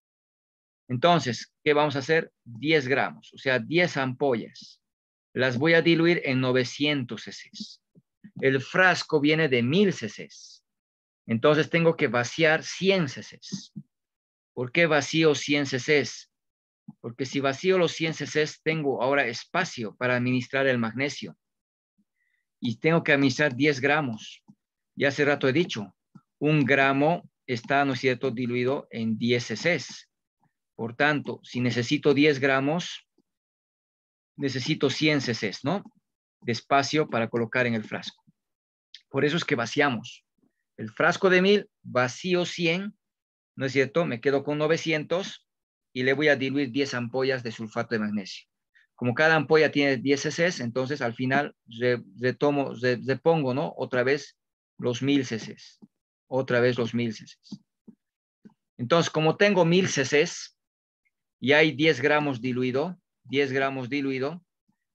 Entonces, ¿qué vamos a hacer? 10 gramos, o sea, 10 ampollas. Las voy a diluir en 900 cc. El frasco viene de 1000 cc. Entonces tengo que vaciar 100 cc. ¿Por qué vacío 100 cc? porque si vacío los 100 cc, tengo ahora espacio para administrar el magnesio. Y tengo que administrar 10 gramos. Ya hace rato he dicho, un gramo está, ¿no es cierto?, diluido en 10 cc. Por tanto, si necesito 10 gramos, necesito 100 cc, ¿no? De espacio para colocar en el frasco. Por eso es que vaciamos. El frasco de 1000, vacío 100, ¿no es cierto? Me quedo con 900 y le voy a diluir 10 ampollas de sulfato de magnesio. Como cada ampolla tiene 10 cc, entonces al final retomo, pongo ¿no? Otra vez los 1000 cc. Otra vez los 1000 cc. Entonces, como tengo 1000 cc y hay 10 gramos diluido, 10 gramos diluido,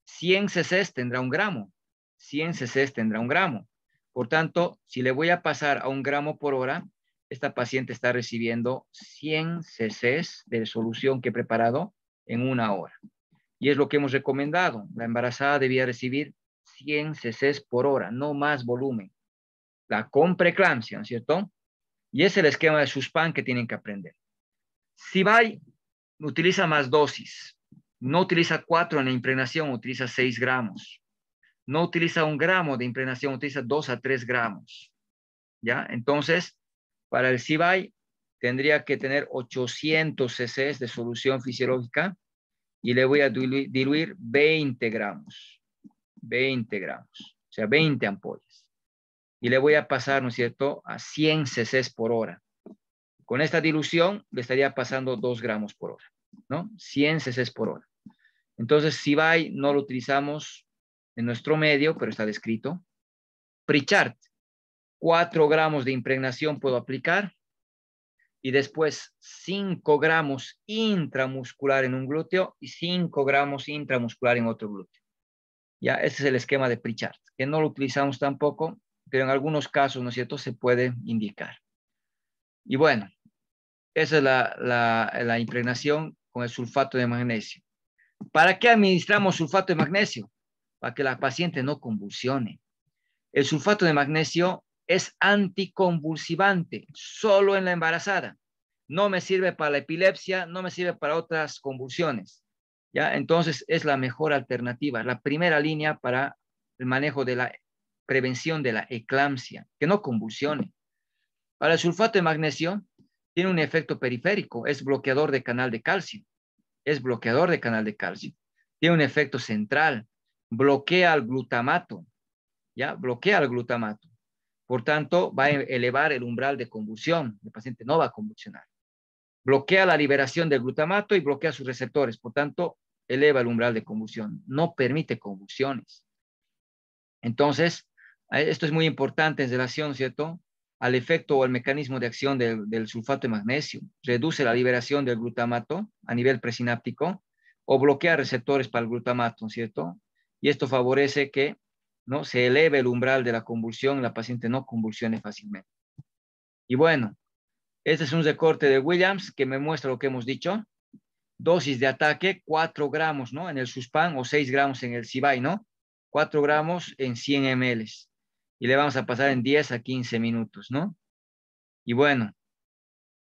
100 cc tendrá un gramo. 100 cc tendrá un gramo. Por tanto, si le voy a pasar a un gramo por hora, esta paciente está recibiendo 100 cc de solución que he preparado en una hora. Y es lo que hemos recomendado. La embarazada debía recibir 100 cc por hora, no más volumen. La compreclampsia, cierto? Y es el esquema de SUSPAN que tienen que aprender. Si va, utiliza más dosis. No utiliza cuatro en la impregnación, utiliza seis gramos. No utiliza un gramo de impregnación, utiliza dos a tres gramos. ¿Ya? Entonces, para el CIBAI tendría que tener 800 cc de solución fisiológica y le voy a diluir, 20 gramos, 20 gramos, o sea, 20 ampollas. Y le voy a pasar, ¿no es cierto?, a 100 cc por hora. Con esta dilución le estaría pasando 2 gramos por hora, ¿no? 100 cc por hora. Entonces, Sibay no lo utilizamos en nuestro medio, pero está descrito. PRICHART. 4 gramos de impregnación puedo aplicar y después 5 gramos intramuscular en un glúteo y 5 gramos intramuscular en otro glúteo. Ya, ese es el esquema de Pritchard, que no lo utilizamos tampoco, pero en algunos casos, ¿no es cierto?, se puede indicar. Y bueno, esa es la, la, la impregnación con el sulfato de magnesio. ¿Para qué administramos sulfato de magnesio? Para que la paciente no convulsione. El sulfato de magnesio es anticonvulsivante, solo en la embarazada. No me sirve para la epilepsia, no me sirve para otras convulsiones. ¿ya? Entonces es la mejor alternativa, la primera línea para el manejo de la prevención de la eclampsia, que no convulsione. Para el sulfato de magnesio tiene un efecto periférico, es bloqueador de canal de calcio, es bloqueador de canal de calcio. Tiene un efecto central, bloquea el glutamato, ya bloquea el glutamato. Por tanto, va a elevar el umbral de convulsión. El paciente no va a convulsionar. Bloquea la liberación del glutamato y bloquea sus receptores. Por tanto, eleva el umbral de convulsión. No permite convulsiones. Entonces, eh, esto es muy importante en relación, ¿cierto? Al efecto o al mecanismo de acción del, sulfato de magnesio. Reduce la liberación del glutamato a nivel presináptico o bloquea receptores para el glutamato, ¿cierto? Y esto favorece que ¿no? Se eleve el umbral de la convulsión, la paciente no convulsione fácilmente. Y bueno, este es un recorte de Williams que me muestra lo que hemos dicho. Dosis de ataque, 4 gramos, ¿no? En el Suspan o 6 gramos en el SIBAI, ¿no? 4 gramos en 100 ml. Y le vamos a pasar en 10 a 15 minutos, ¿no? Y bueno,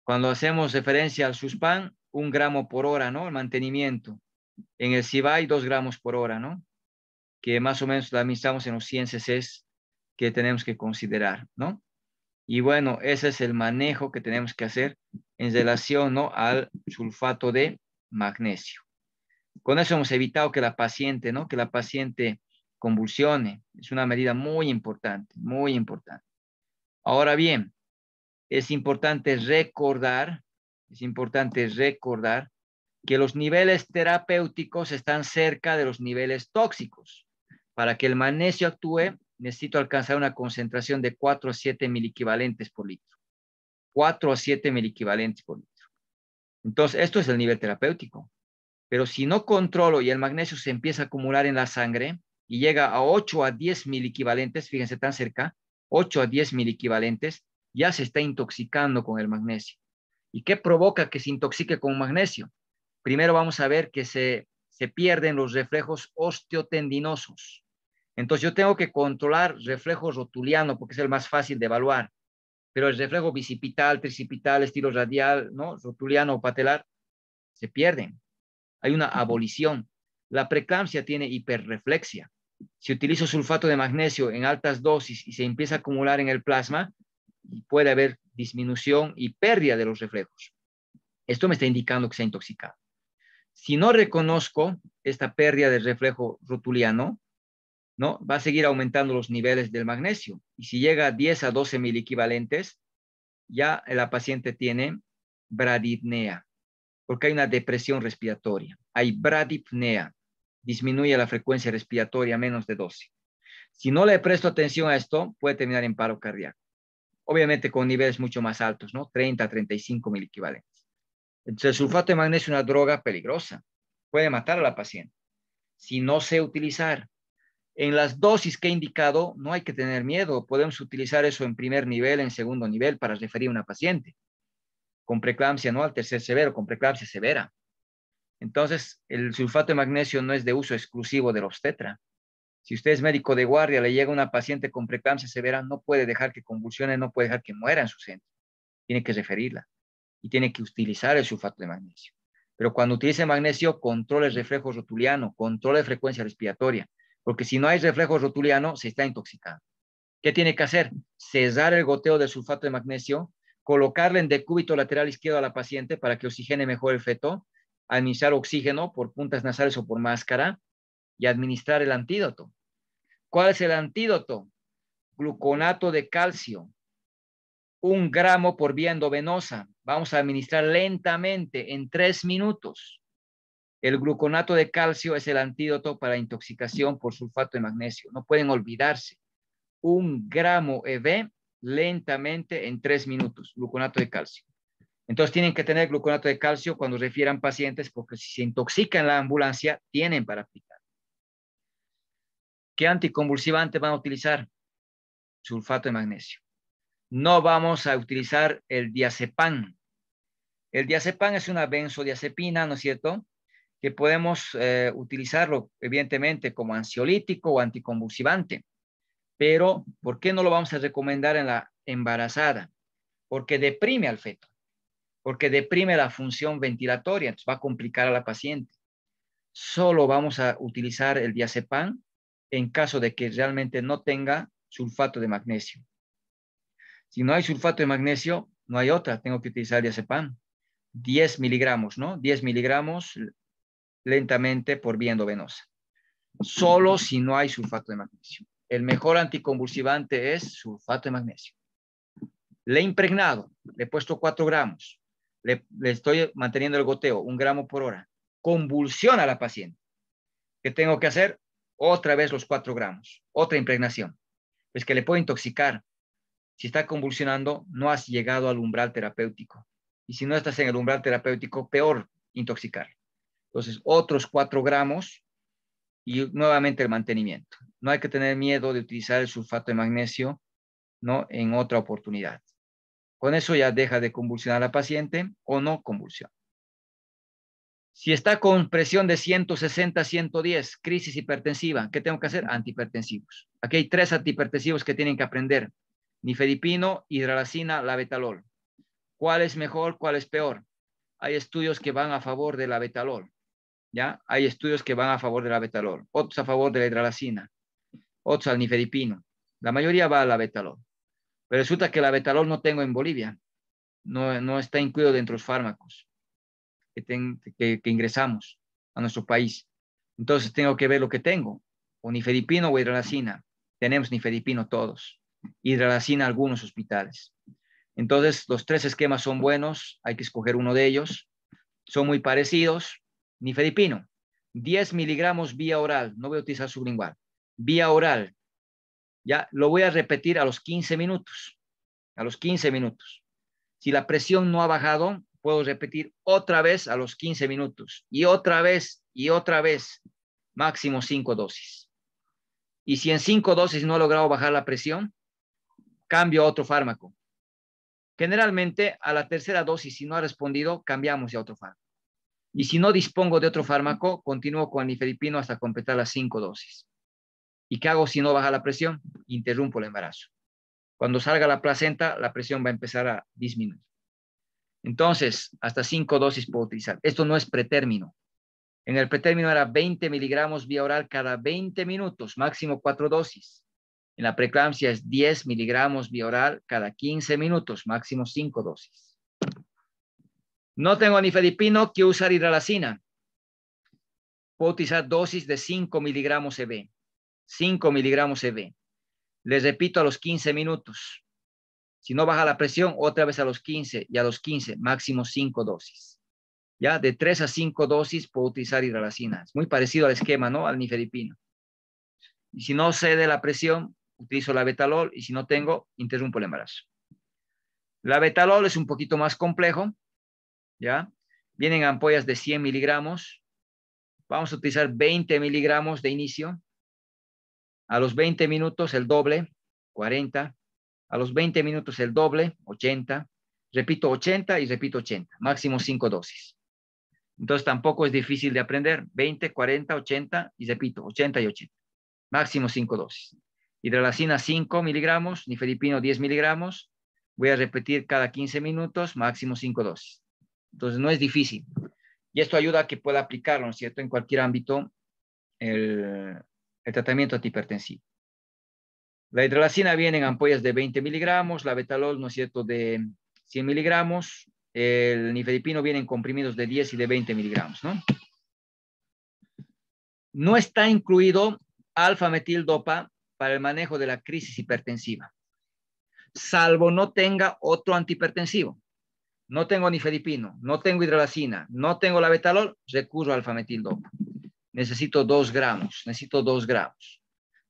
cuando hacemos referencia al Suspan, 1 gramo por hora, ¿no? El mantenimiento. En el SIBAI, 2 gramos por hora, ¿no? que más o menos la administramos en los 100 es que tenemos que considerar, ¿no? Y bueno, ese es el manejo que tenemos que hacer en relación ¿no? al sulfato de magnesio. Con eso hemos evitado que la paciente, ¿no? Que la paciente convulsione. Es una medida muy importante, muy importante. Ahora bien, es importante recordar, es importante recordar que los niveles terapéuticos están cerca de los niveles tóxicos. Para que el magnesio actúe, necesito alcanzar una concentración de 4 a 7 equivalentes por litro. 4 a 7 equivalentes por litro. Entonces, esto es el nivel terapéutico. Pero si no controlo y el magnesio se empieza a acumular en la sangre y llega a 8 a 10 equivalentes, fíjense tan cerca, 8 a 10 equivalentes, ya se está intoxicando con el magnesio. ¿Y qué provoca que se intoxique con magnesio? Primero vamos a ver que se, se pierden los reflejos osteotendinosos. Entonces yo tengo que controlar reflejos rotuliano porque es el más fácil de evaluar, pero el reflejo bicipital, tricipital, estilo radial, ¿no? rotuliano o patelar, se pierden. Hay una abolición. La preeclampsia tiene hiperreflexia. Si utilizo sulfato de magnesio en altas dosis y se empieza a acumular en el plasma, puede haber disminución y pérdida de los reflejos. Esto me está indicando que se ha intoxicado. Si no reconozco esta pérdida del reflejo rotuliano, ¿no? Va a seguir aumentando los niveles del magnesio. Y si llega a 10 a 12 mil equivalentes, ya la paciente tiene bradipnea, porque hay una depresión respiratoria. Hay bradipnea, disminuye la frecuencia respiratoria a menos de 12. Si no le presto atención a esto, puede terminar en paro cardíaco. Obviamente con niveles mucho más altos, ¿no? 30 a 35 mil equivalentes. Entonces, el sulfato de magnesio es una droga peligrosa. Puede matar a la paciente si no sé utilizar en las dosis que he indicado, no hay que tener miedo. Podemos utilizar eso en primer nivel, en segundo nivel, para referir a una paciente con preeclampsia no al tercer severo, con preeclampsia severa. Entonces, el sulfato de magnesio no es de uso exclusivo del obstetra. Si usted es médico de guardia, le llega una paciente con preeclampsia severa, no puede dejar que convulsione, no puede dejar que muera en su centro. Tiene que referirla y tiene que utilizar el sulfato de magnesio. Pero cuando utilice magnesio, controle el reflejo rotuliano, controle frecuencia respiratoria, porque si no hay reflejo rotuliano, se está intoxicando. ¿Qué tiene que hacer? Cesar el goteo de sulfato de magnesio, colocarle en decúbito lateral izquierdo a la paciente para que oxigene mejor el feto, administrar oxígeno por puntas nasales o por máscara y administrar el antídoto. ¿Cuál es el antídoto? Gluconato de calcio, un gramo por vía endovenosa. Vamos a administrar lentamente en tres minutos. El gluconato de calcio es el antídoto para intoxicación por sulfato de magnesio. No pueden olvidarse. Un gramo EV lentamente en tres minutos, gluconato de calcio. Entonces tienen que tener gluconato de calcio cuando refieran pacientes porque si se intoxican en la ambulancia, tienen para aplicar. ¿Qué anticonvulsivante van a utilizar? Sulfato de magnesio. No vamos a utilizar el diazepam. El diazepam es una benzodiazepina, ¿no es cierto? que podemos eh, utilizarlo, evidentemente, como ansiolítico o anticonvulsivante. Pero, ¿por qué no lo vamos a recomendar en la embarazada? Porque deprime al feto, porque deprime la función ventilatoria, entonces va a complicar a la paciente. Solo vamos a utilizar el diazepam en caso de que realmente no tenga sulfato de magnesio. Si no hay sulfato de magnesio, no hay otra, tengo que utilizar diazepam. 10 miligramos, ¿no? 10 miligramos lentamente por vía endovenosa. Solo si no hay sulfato de magnesio. El mejor anticonvulsivante es sulfato de magnesio. Le he impregnado, le he puesto cuatro gramos, le, estoy manteniendo el goteo, un gramo por hora. Convulsiona a la paciente. ¿Qué tengo que hacer? Otra vez los cuatro gramos, otra impregnación. Pues que le puedo intoxicar. Si está convulsionando, no has llegado al umbral terapéutico. Y si no estás en el umbral terapéutico, peor intoxicar. Entonces, otros cuatro gramos y nuevamente el mantenimiento. No hay que tener miedo de utilizar el sulfato de magnesio ¿no? en otra oportunidad. Con eso ya deja de convulsionar a la paciente o no convulsión. Si está con presión de 160, 110, crisis hipertensiva, ¿qué tengo que hacer? Antihipertensivos. Aquí hay tres antihipertensivos que tienen que aprender. Nifedipino, hidralacina, labetalol. ¿Cuál es mejor? ¿Cuál es peor? Hay estudios que van a favor del labetalol. ¿ya? Hay estudios que van a favor de la betalol. otros a favor de la hidralacina, otros al nifedipino. La mayoría va a la betalol. Pero resulta que la betalol no tengo en Bolivia. No, no está incluido dentro de los fármacos que, ingresamos a nuestro país. Entonces tengo que ver lo que tengo. O nifedipino o hidralacina. Tenemos nifedipino todos. Hidralacina algunos hospitales. Entonces los tres esquemas son buenos. Hay que escoger uno de ellos. Son muy parecidos ni felipino. 10 miligramos vía oral, no voy a utilizar sublingual, vía oral. Ya lo voy a repetir a los 15 minutos, a los 15 minutos. Si la presión no ha bajado, puedo repetir otra vez a los 15 minutos y otra vez y otra vez, máximo 5 dosis. Y si en 5 dosis no ha logrado bajar la presión, cambio a otro fármaco. Generalmente a la tercera dosis, si no ha respondido, cambiamos a otro fármaco y si no dispongo de otro fármaco, continúo con el anifedipino hasta completar las cinco dosis. ¿Y qué hago si no baja la presión? Interrumpo el embarazo. Cuando salga la placenta, la presión va a empezar a disminuir. Entonces, hasta cinco dosis puedo utilizar. Esto no es pretérmino. En el pretérmino era 20 miligramos vía oral cada 20 minutos, máximo cuatro dosis. En la preeclampsia es 10 miligramos vía oral cada 15 minutos, máximo cinco dosis. No tengo ni filipino que usar hidralacina. Puedo utilizar dosis de 5 miligramos EV. 5 miligramos EV. Les repito a los 15 minutos. Si no baja la presión, otra vez a los 15 y a los 15, máximo 5 dosis. Ya de 3 a 5 dosis puedo utilizar hidralacina. Es muy parecido al esquema, ¿no? Al nifedipino. Y si no cede la presión, utilizo la betalol y si no tengo, interrumpo el embarazo. La betalol es un poquito más complejo. ¿ya? Vienen ampollas de 100 miligramos. Vamos a utilizar 20 miligramos de inicio. A los 20 minutos el doble, 40. A los 20 minutos el doble, 80. Repito 80 y repito 80, máximo 5 dosis. Entonces tampoco es difícil de aprender. 20, 40, 80 y repito, 80 y 80. Máximo 5 dosis. Hidralacina 5 miligramos, nifelipino 10 miligramos. Voy a repetir cada 15 minutos, máximo 5 dosis. Entonces, no es difícil. Y esto ayuda a que pueda aplicarlo, ¿no es cierto?, en cualquier ámbito el, tratamiento antihipertensivo. La hidralacina viene en ampollas de 20 miligramos, la betalol, ¿no es cierto?, de 100 miligramos, el nifedipino viene en comprimidos de 10 y de 20 miligramos, ¿no? No está incluido alfa-metildopa para el manejo de la crisis hipertensiva, salvo no tenga otro antihipertensivo no tengo nifedipino, no tengo hidralacina, no tengo la betalol, recurro al Necesito dos gramos, necesito dos gramos.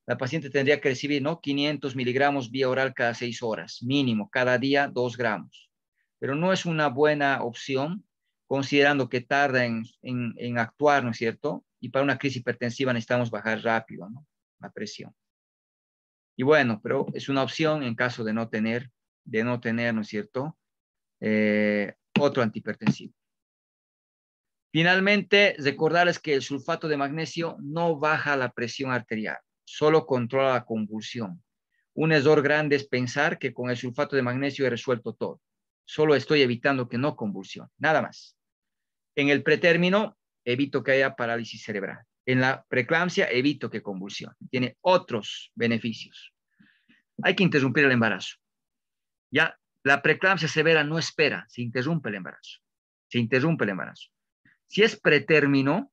La paciente tendría que recibir ¿no? 500 miligramos vía oral cada seis horas, mínimo, cada día dos gramos. Pero no es una buena opción, considerando que tarda en, en actuar, ¿no es cierto? Y para una crisis hipertensiva necesitamos bajar rápido ¿no? la presión. Y bueno, pero es una opción en caso de no tener, de no tener, ¿no es cierto? Eh, otro antihipertensivo. Finalmente, recordarles que el sulfato de magnesio no baja la presión arterial, solo controla la convulsión. Un error grande es pensar que con el sulfato de magnesio he resuelto todo. Solo estoy evitando que no convulsione, nada más. En el pretérmino, evito que haya parálisis cerebral. En la preeclampsia, evito que convulsione. Tiene otros beneficios. Hay que interrumpir el embarazo. Ya la preeclampsia severa no espera, se interrumpe el embarazo. Se interrumpe el embarazo. Si es pretérmino,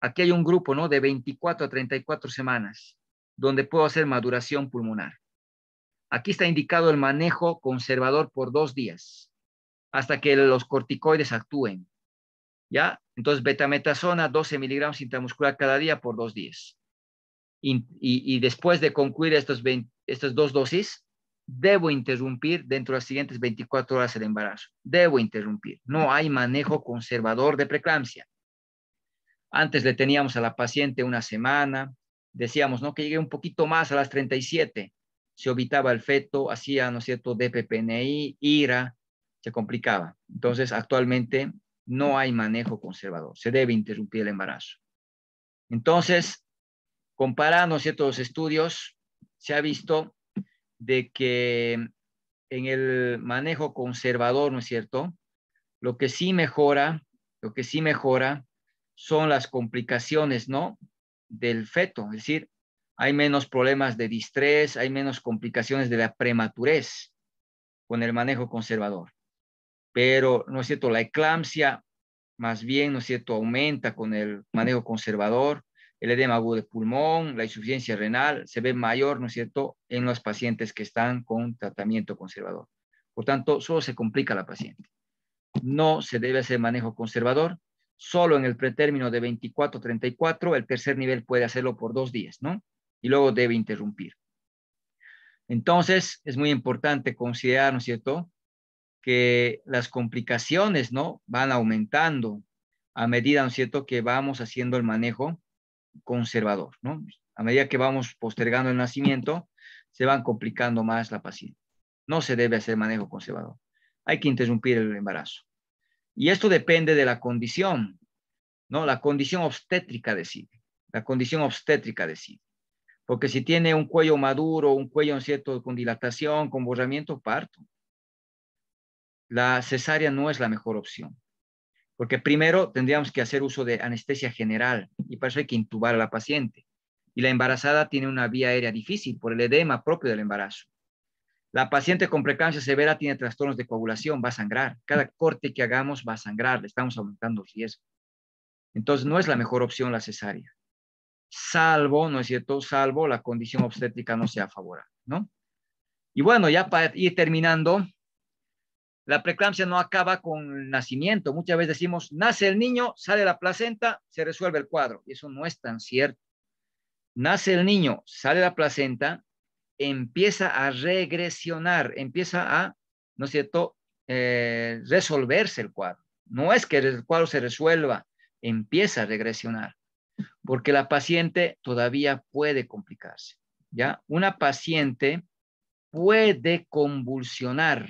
aquí hay un grupo, ¿no? De 24 a 34 semanas, donde puedo hacer maduración pulmonar. Aquí está indicado el manejo conservador por dos días, hasta que los corticoides actúen. ¿Ya? Entonces, betametasona, 12 miligramos intramuscular cada día por dos días. Y, después de concluir estas dos dosis, debo interrumpir dentro de las siguientes 24 horas el embarazo. Debo interrumpir. No hay manejo conservador de preeclampsia. Antes le teníamos a la paciente una semana, decíamos, ¿no? Que llegue un poquito más a las 37. Se evitaba el feto, hacía, ¿no es cierto?, DPPNI, IRA, se complicaba. Entonces, actualmente no hay manejo conservador. Se debe interrumpir el embarazo. Entonces, comparando, ciertos estudios, se ha visto de que en el manejo conservador, ¿no es cierto? Lo que sí mejora, lo que sí mejora son las complicaciones, ¿no? Del feto, es decir, hay menos problemas de distrés, hay menos complicaciones de la prematurez con el manejo conservador. Pero, ¿no es cierto? La eclampsia más bien, ¿no es cierto?, aumenta con el manejo conservador, el edema agudo de pulmón, la insuficiencia renal, se ve mayor, ¿no es cierto?, en los pacientes que están con tratamiento conservador. Por tanto, solo se complica la paciente. No se debe hacer manejo conservador, solo en el pretérmino de 24 34, el tercer nivel puede hacerlo por dos días, ¿no? Y luego debe interrumpir. Entonces, es muy importante considerar, ¿no es cierto?, que las complicaciones, ¿no?, van aumentando a medida, ¿no es cierto?, que vamos haciendo el manejo conservador, ¿no? A medida que vamos postergando el nacimiento, se van complicando más la paciente. No se debe hacer manejo conservador. Hay que interrumpir el embarazo. Y esto depende de la condición, ¿no? La condición obstétrica decide. La condición obstétrica decide. Porque si tiene un cuello maduro, un cuello cierto con dilatación, con borramiento, parto. La cesárea no es la mejor opción porque primero tendríamos que hacer uso de anestesia general y para eso hay que intubar a la paciente. Y la embarazada tiene una vía aérea difícil por el edema propio del embarazo. La paciente con preeclampsia severa tiene trastornos de coagulación, va a sangrar. Cada corte que hagamos va a sangrar, le estamos aumentando el riesgo. Entonces no es la mejor opción la cesárea. Salvo, ¿no es cierto? Salvo la condición obstétrica no sea favorable, ¿no? Y bueno, ya para ir terminando, la preeclampsia no acaba con el nacimiento. Muchas veces decimos, nace el niño, sale la placenta, se resuelve el cuadro. Y eso no es tan cierto. Nace el niño, sale la placenta, empieza a regresionar, empieza a, ¿no es cierto?, eh, resolverse el cuadro. No es que el cuadro se resuelva, empieza a regresionar, porque la paciente todavía puede complicarse. ¿Ya? Una paciente puede convulsionar,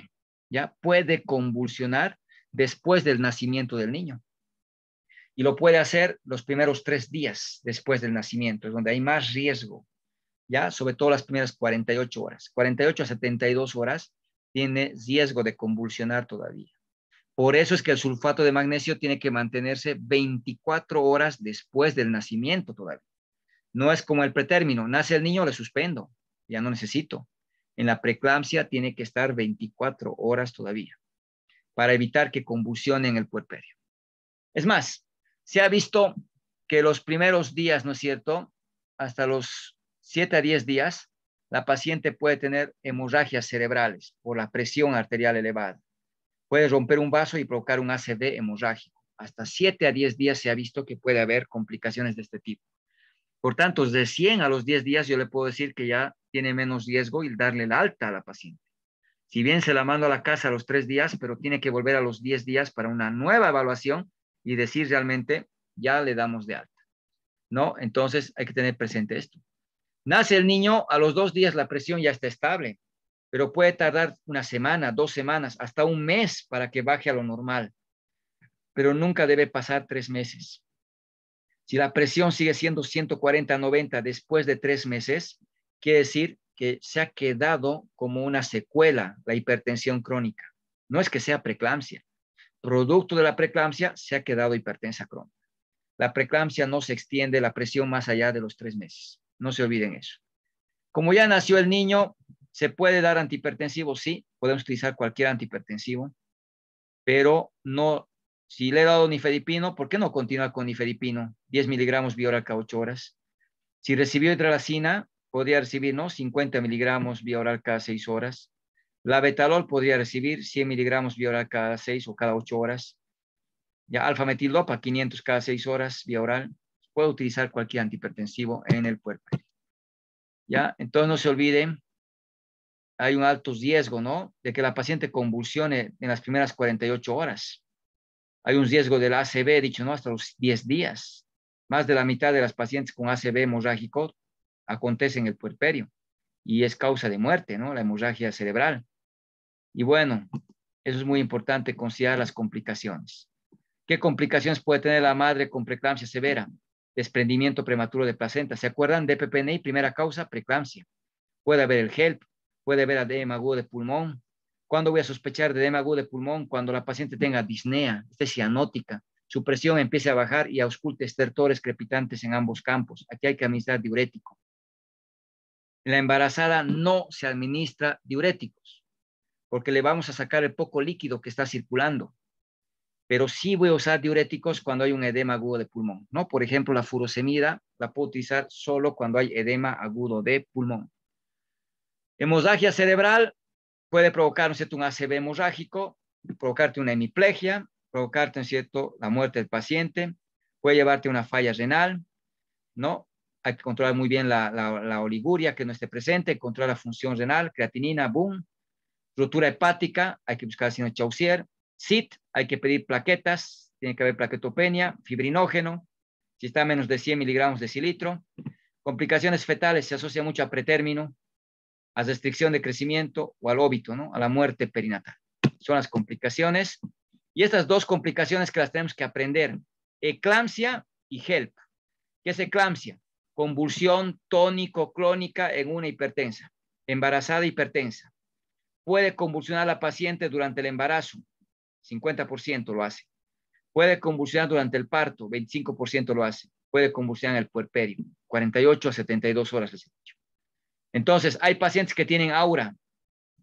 ya puede convulsionar después del nacimiento del niño. Y lo puede hacer los primeros tres días después del nacimiento, es donde hay más riesgo, ya sobre todo las primeras 48 horas. 48 a 72 horas tiene riesgo de convulsionar todavía. Por eso es que el sulfato de magnesio tiene que mantenerse 24 horas después del nacimiento todavía. No es como el pretérmino, nace el niño, le suspendo, ya no necesito. En la preeclampsia tiene que estar 24 horas todavía para evitar que convulsionen el puerperio. Es más, se ha visto que los primeros días, ¿no es cierto? Hasta los 7 a 10 días, la paciente puede tener hemorragias cerebrales por la presión arterial elevada. Puede romper un vaso y provocar un ACV hemorrágico. Hasta 7 a 10 días se ha visto que puede haber complicaciones de este tipo. Por tanto, de 100 a los 10 días yo le puedo decir que ya tiene menos riesgo y darle la alta a la paciente. Si bien se la manda a la casa a los tres días, pero tiene que volver a los diez días para una nueva evaluación y decir realmente, ya le damos de alta. ¿No? Entonces hay que tener presente esto. Nace el niño, a los dos días la presión ya está estable, pero puede tardar una semana, dos semanas, hasta un mes para que baje a lo normal. Pero nunca debe pasar tres meses. Si la presión sigue siendo 140-90 después de tres meses, quiere decir que se ha quedado como una secuela la hipertensión crónica. No es que sea preeclampsia. Producto de la preeclampsia se ha quedado hipertensa crónica. La preeclampsia no se extiende la presión más allá de los tres meses. No se olviden eso. Como ya nació el niño, ¿se puede dar antihipertensivo? Sí, podemos utilizar cualquier antihipertensivo, pero no, si le he dado nifedipino, ¿por qué no continúa con nifedipino? 10 miligramos bioral cada 8 horas. Si recibió hidralacina, podría recibir ¿no? 50 miligramos vía oral cada seis horas. La betalol podría recibir 100 miligramos vía oral cada seis o cada ocho horas. Ya alfa-metilopa, 500 cada 6 horas vía oral. Puede utilizar cualquier antihipertensivo en el cuerpo. Ya, entonces no se olviden, hay un alto riesgo, ¿no? De que la paciente convulsione en las primeras 48 horas. Hay un riesgo del ACV, dicho, ¿no? Hasta los 10 días. Más de la mitad de las pacientes con ACV hemorrágico acontece en el puerperio y es causa de muerte, ¿no? La hemorragia cerebral. Y bueno, eso es muy importante, considerar las complicaciones. ¿Qué complicaciones puede tener la madre con preeclampsia severa? Desprendimiento prematuro de placenta. ¿Se acuerdan de PPNI? Primera causa, preeclampsia. Puede haber el HELP, puede haber edema agudo de pulmón. ¿Cuándo voy a sospechar de edema agudo de pulmón? Cuando la paciente tenga disnea, esté cianótica, su presión empiece a bajar y ausculte estertores crepitantes en ambos campos. Aquí hay que administrar diurético. En la embarazada no se administra diuréticos, porque le vamos a sacar el poco líquido que está circulando. Pero sí voy a usar diuréticos cuando hay un edema agudo de pulmón, ¿no? Por ejemplo, la furosemida la puedo utilizar solo cuando hay edema agudo de pulmón. Hemorragia cerebral puede provocar un cierto un ACV hemorrágico, provocarte una hemiplegia, provocarte es cierto la muerte del paciente, puede llevarte una falla renal, ¿no? hay que controlar muy bien la, oliguria que no esté presente, controlar la función renal, creatinina, boom, ruptura hepática, hay que buscar sino chaucier, SIT, hay que pedir plaquetas, tiene que haber plaquetopenia, fibrinógeno, si está a menos de 100 miligramos de cilitro, complicaciones fetales, se asocia mucho a pretérmino, a restricción de crecimiento o al óbito, ¿no? a la muerte perinatal. Son las complicaciones. Y estas dos complicaciones que las tenemos que aprender, eclampsia y HELP. ¿Qué es eclampsia? convulsión tónico-crónica en una hipertensa, embarazada hipertensa. Puede convulsionar a la paciente durante el embarazo, 50% lo hace. Puede convulsionar durante el parto, 25% lo hace. Puede convulsionar en el puerperio, 48 a 72 horas de Entonces, hay pacientes que tienen aura,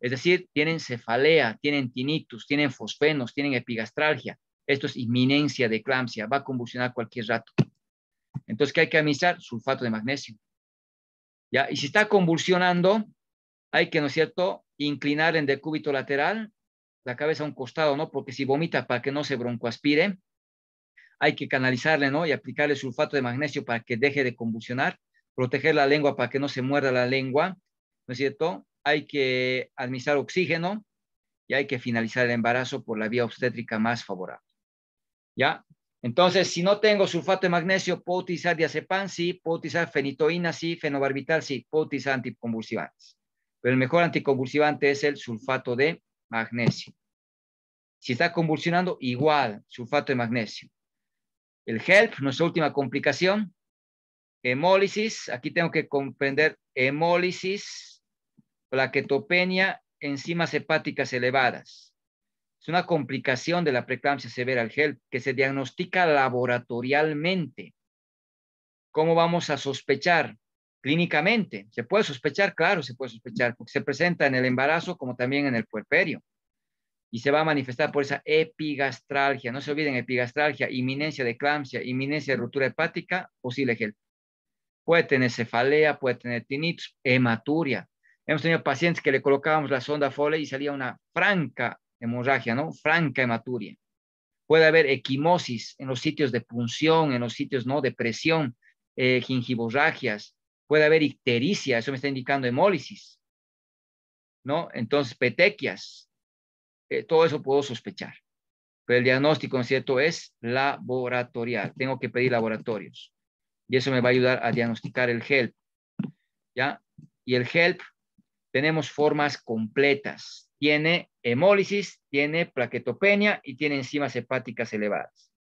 es decir, tienen cefalea, tienen tinnitus, tienen fosfenos, tienen epigastralgia. Esto es inminencia de eclampsia, va a convulsionar cualquier rato. Entonces, ¿qué hay que administrar? Sulfato de magnesio. ¿Ya? Y si está convulsionando, hay que, ¿no es cierto?, inclinar en decúbito lateral la cabeza a un costado, ¿no? Porque si vomita para que no se broncoaspire, hay que canalizarle, ¿no? Y aplicarle sulfato de magnesio para que deje de convulsionar, proteger la lengua para que no se muerda la lengua, ¿no es cierto? Hay que administrar oxígeno y hay que finalizar el embarazo por la vía obstétrica más favorable. ¿Ya? Entonces, si no tengo sulfato de magnesio, puedo utilizar diazepam, sí, puedo utilizar fenitoína, sí, fenobarbital, sí, puedo utilizar anticonvulsivantes. Pero el mejor anticonvulsivante es el sulfato de magnesio. Si está convulsionando, igual, sulfato de magnesio. El HELP, nuestra última complicación. Hemólisis, aquí tengo que comprender hemólisis, plaquetopenia, enzimas hepáticas elevadas. Es una complicación de la preeclampsia severa, al gel que se diagnostica laboratorialmente. ¿Cómo vamos a sospechar? Clínicamente. ¿Se puede sospechar? Claro, se puede sospechar, porque se presenta en el embarazo como también en el puerperio. Y se va a manifestar por esa epigastralgia. No se olviden, epigastralgia, inminencia de eclampsia, inminencia de ruptura hepática, posible gel. Puede tener cefalea, puede tener tinnitus, hematuria, Hemos tenido pacientes que le colocábamos la sonda Foley y salía una franca hemorragia, ¿no? Franca hematuria. Puede haber equimosis en los sitios de punción, en los sitios, ¿no? De presión, eh, gingivorragias. Puede haber ictericia, eso me está indicando hemólisis, ¿no? Entonces, petequias. Eh, todo eso puedo sospechar. Pero el diagnóstico, ¿no es cierto?, es laboratorial. Tengo que pedir laboratorios. Y eso me va a ayudar a diagnosticar el HELP. ¿Ya? Y el HELP tenemos formas completas. Tiene hemólisis, tiene plaquetopenia y tiene enzimas hepáticas elevadas.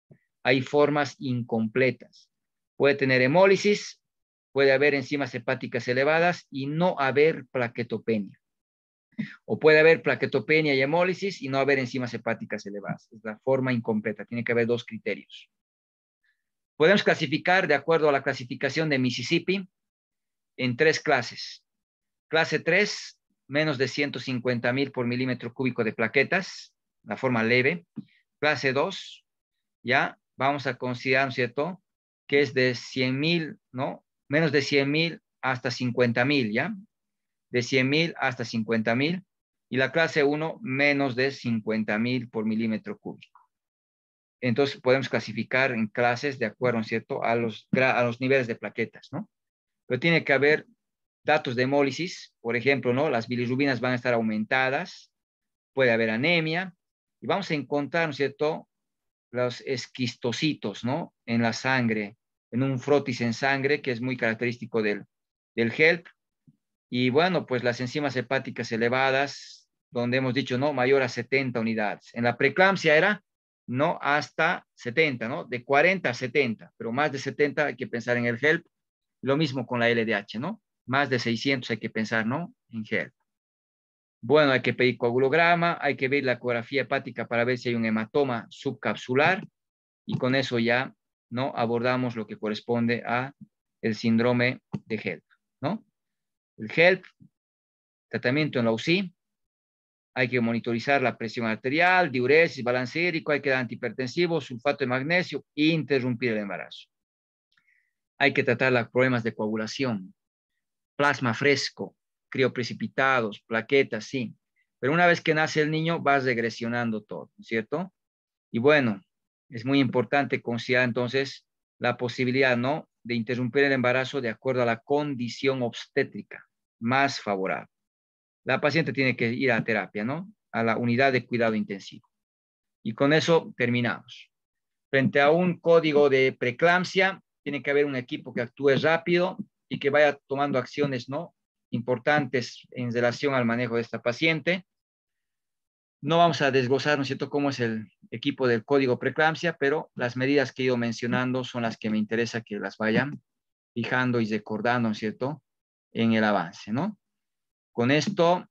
Hay formas incompletas. Puede tener hemólisis, puede haber enzimas hepáticas elevadas y no haber plaquetopenia. O puede haber plaquetopenia y hemólisis y no haber enzimas hepáticas elevadas. Es la forma incompleta. Tiene que haber dos criterios. Podemos clasificar de acuerdo a la clasificación de Mississippi en tres clases. Clase 3, menos de 150 mil por milímetro cúbico de plaquetas, la forma leve. Clase 2, ya vamos a considerar, ¿no es cierto?, que es de 100.000, ¿no? Menos de 100 mil hasta 50.000, ¿ya? De 100.000 hasta 50.000. Y la clase 1, menos de 50 mil por milímetro cúbico. Entonces podemos clasificar en clases de acuerdo, cierto?, a los, a los niveles de plaquetas, ¿no? Pero tiene que haber datos de hemólisis, por ejemplo, ¿no? Las bilirrubinas van a estar aumentadas, puede haber anemia, y vamos a encontrar, cierto?, los esquistocitos, ¿no?, en la sangre, en un frotis en sangre que es muy característico del, del HELP. Y bueno, pues las enzimas hepáticas elevadas, donde hemos dicho, ¿no?, mayor a 70 unidades. En la preeclampsia era, ¿no?, hasta 70, ¿no?, de 40 a 70, pero más de 70 hay que pensar en el HELP. Lo mismo con la LDH, ¿no? más de 600 hay que pensar, ¿no? En HELP. Bueno, hay que pedir coagulograma, hay que ver la ecografía hepática para ver si hay un hematoma subcapsular y con eso ya no abordamos lo que corresponde a el síndrome de HELP, ¿no? El HELP, tratamiento en la UCI, hay que monitorizar la presión arterial, diuresis, balance hídrico, hay que dar antihipertensivo, sulfato de magnesio e interrumpir el embarazo. Hay que tratar los problemas de coagulación, plasma fresco, crioprecipitados, plaquetas, sí. Pero una vez que nace el niño, vas regresionando todo, ¿cierto? Y bueno, es muy importante considerar entonces la posibilidad, ¿no? De interrumpir el embarazo de acuerdo a la condición obstétrica más favorable. La paciente tiene que ir a terapia, ¿no? A la unidad de cuidado intensivo. Y con eso terminamos. Frente a un código de preeclampsia, tiene que haber un equipo que actúe rápido, y que vaya tomando acciones ¿no? importantes en relación al manejo de esta paciente. No vamos a desglosar, ¿no es cierto?, cómo es el equipo del código preeclampsia, pero las medidas que he ido mencionando son las que me interesa que las vayan fijando y recordando, ¿no cierto?, en el avance, ¿no? Con esto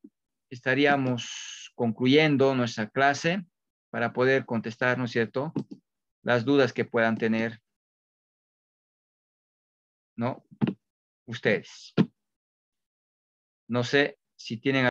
estaríamos concluyendo nuestra clase para poder contestar, ¿no es cierto?, las dudas que puedan tener, ¿no? ustedes. No sé si tienen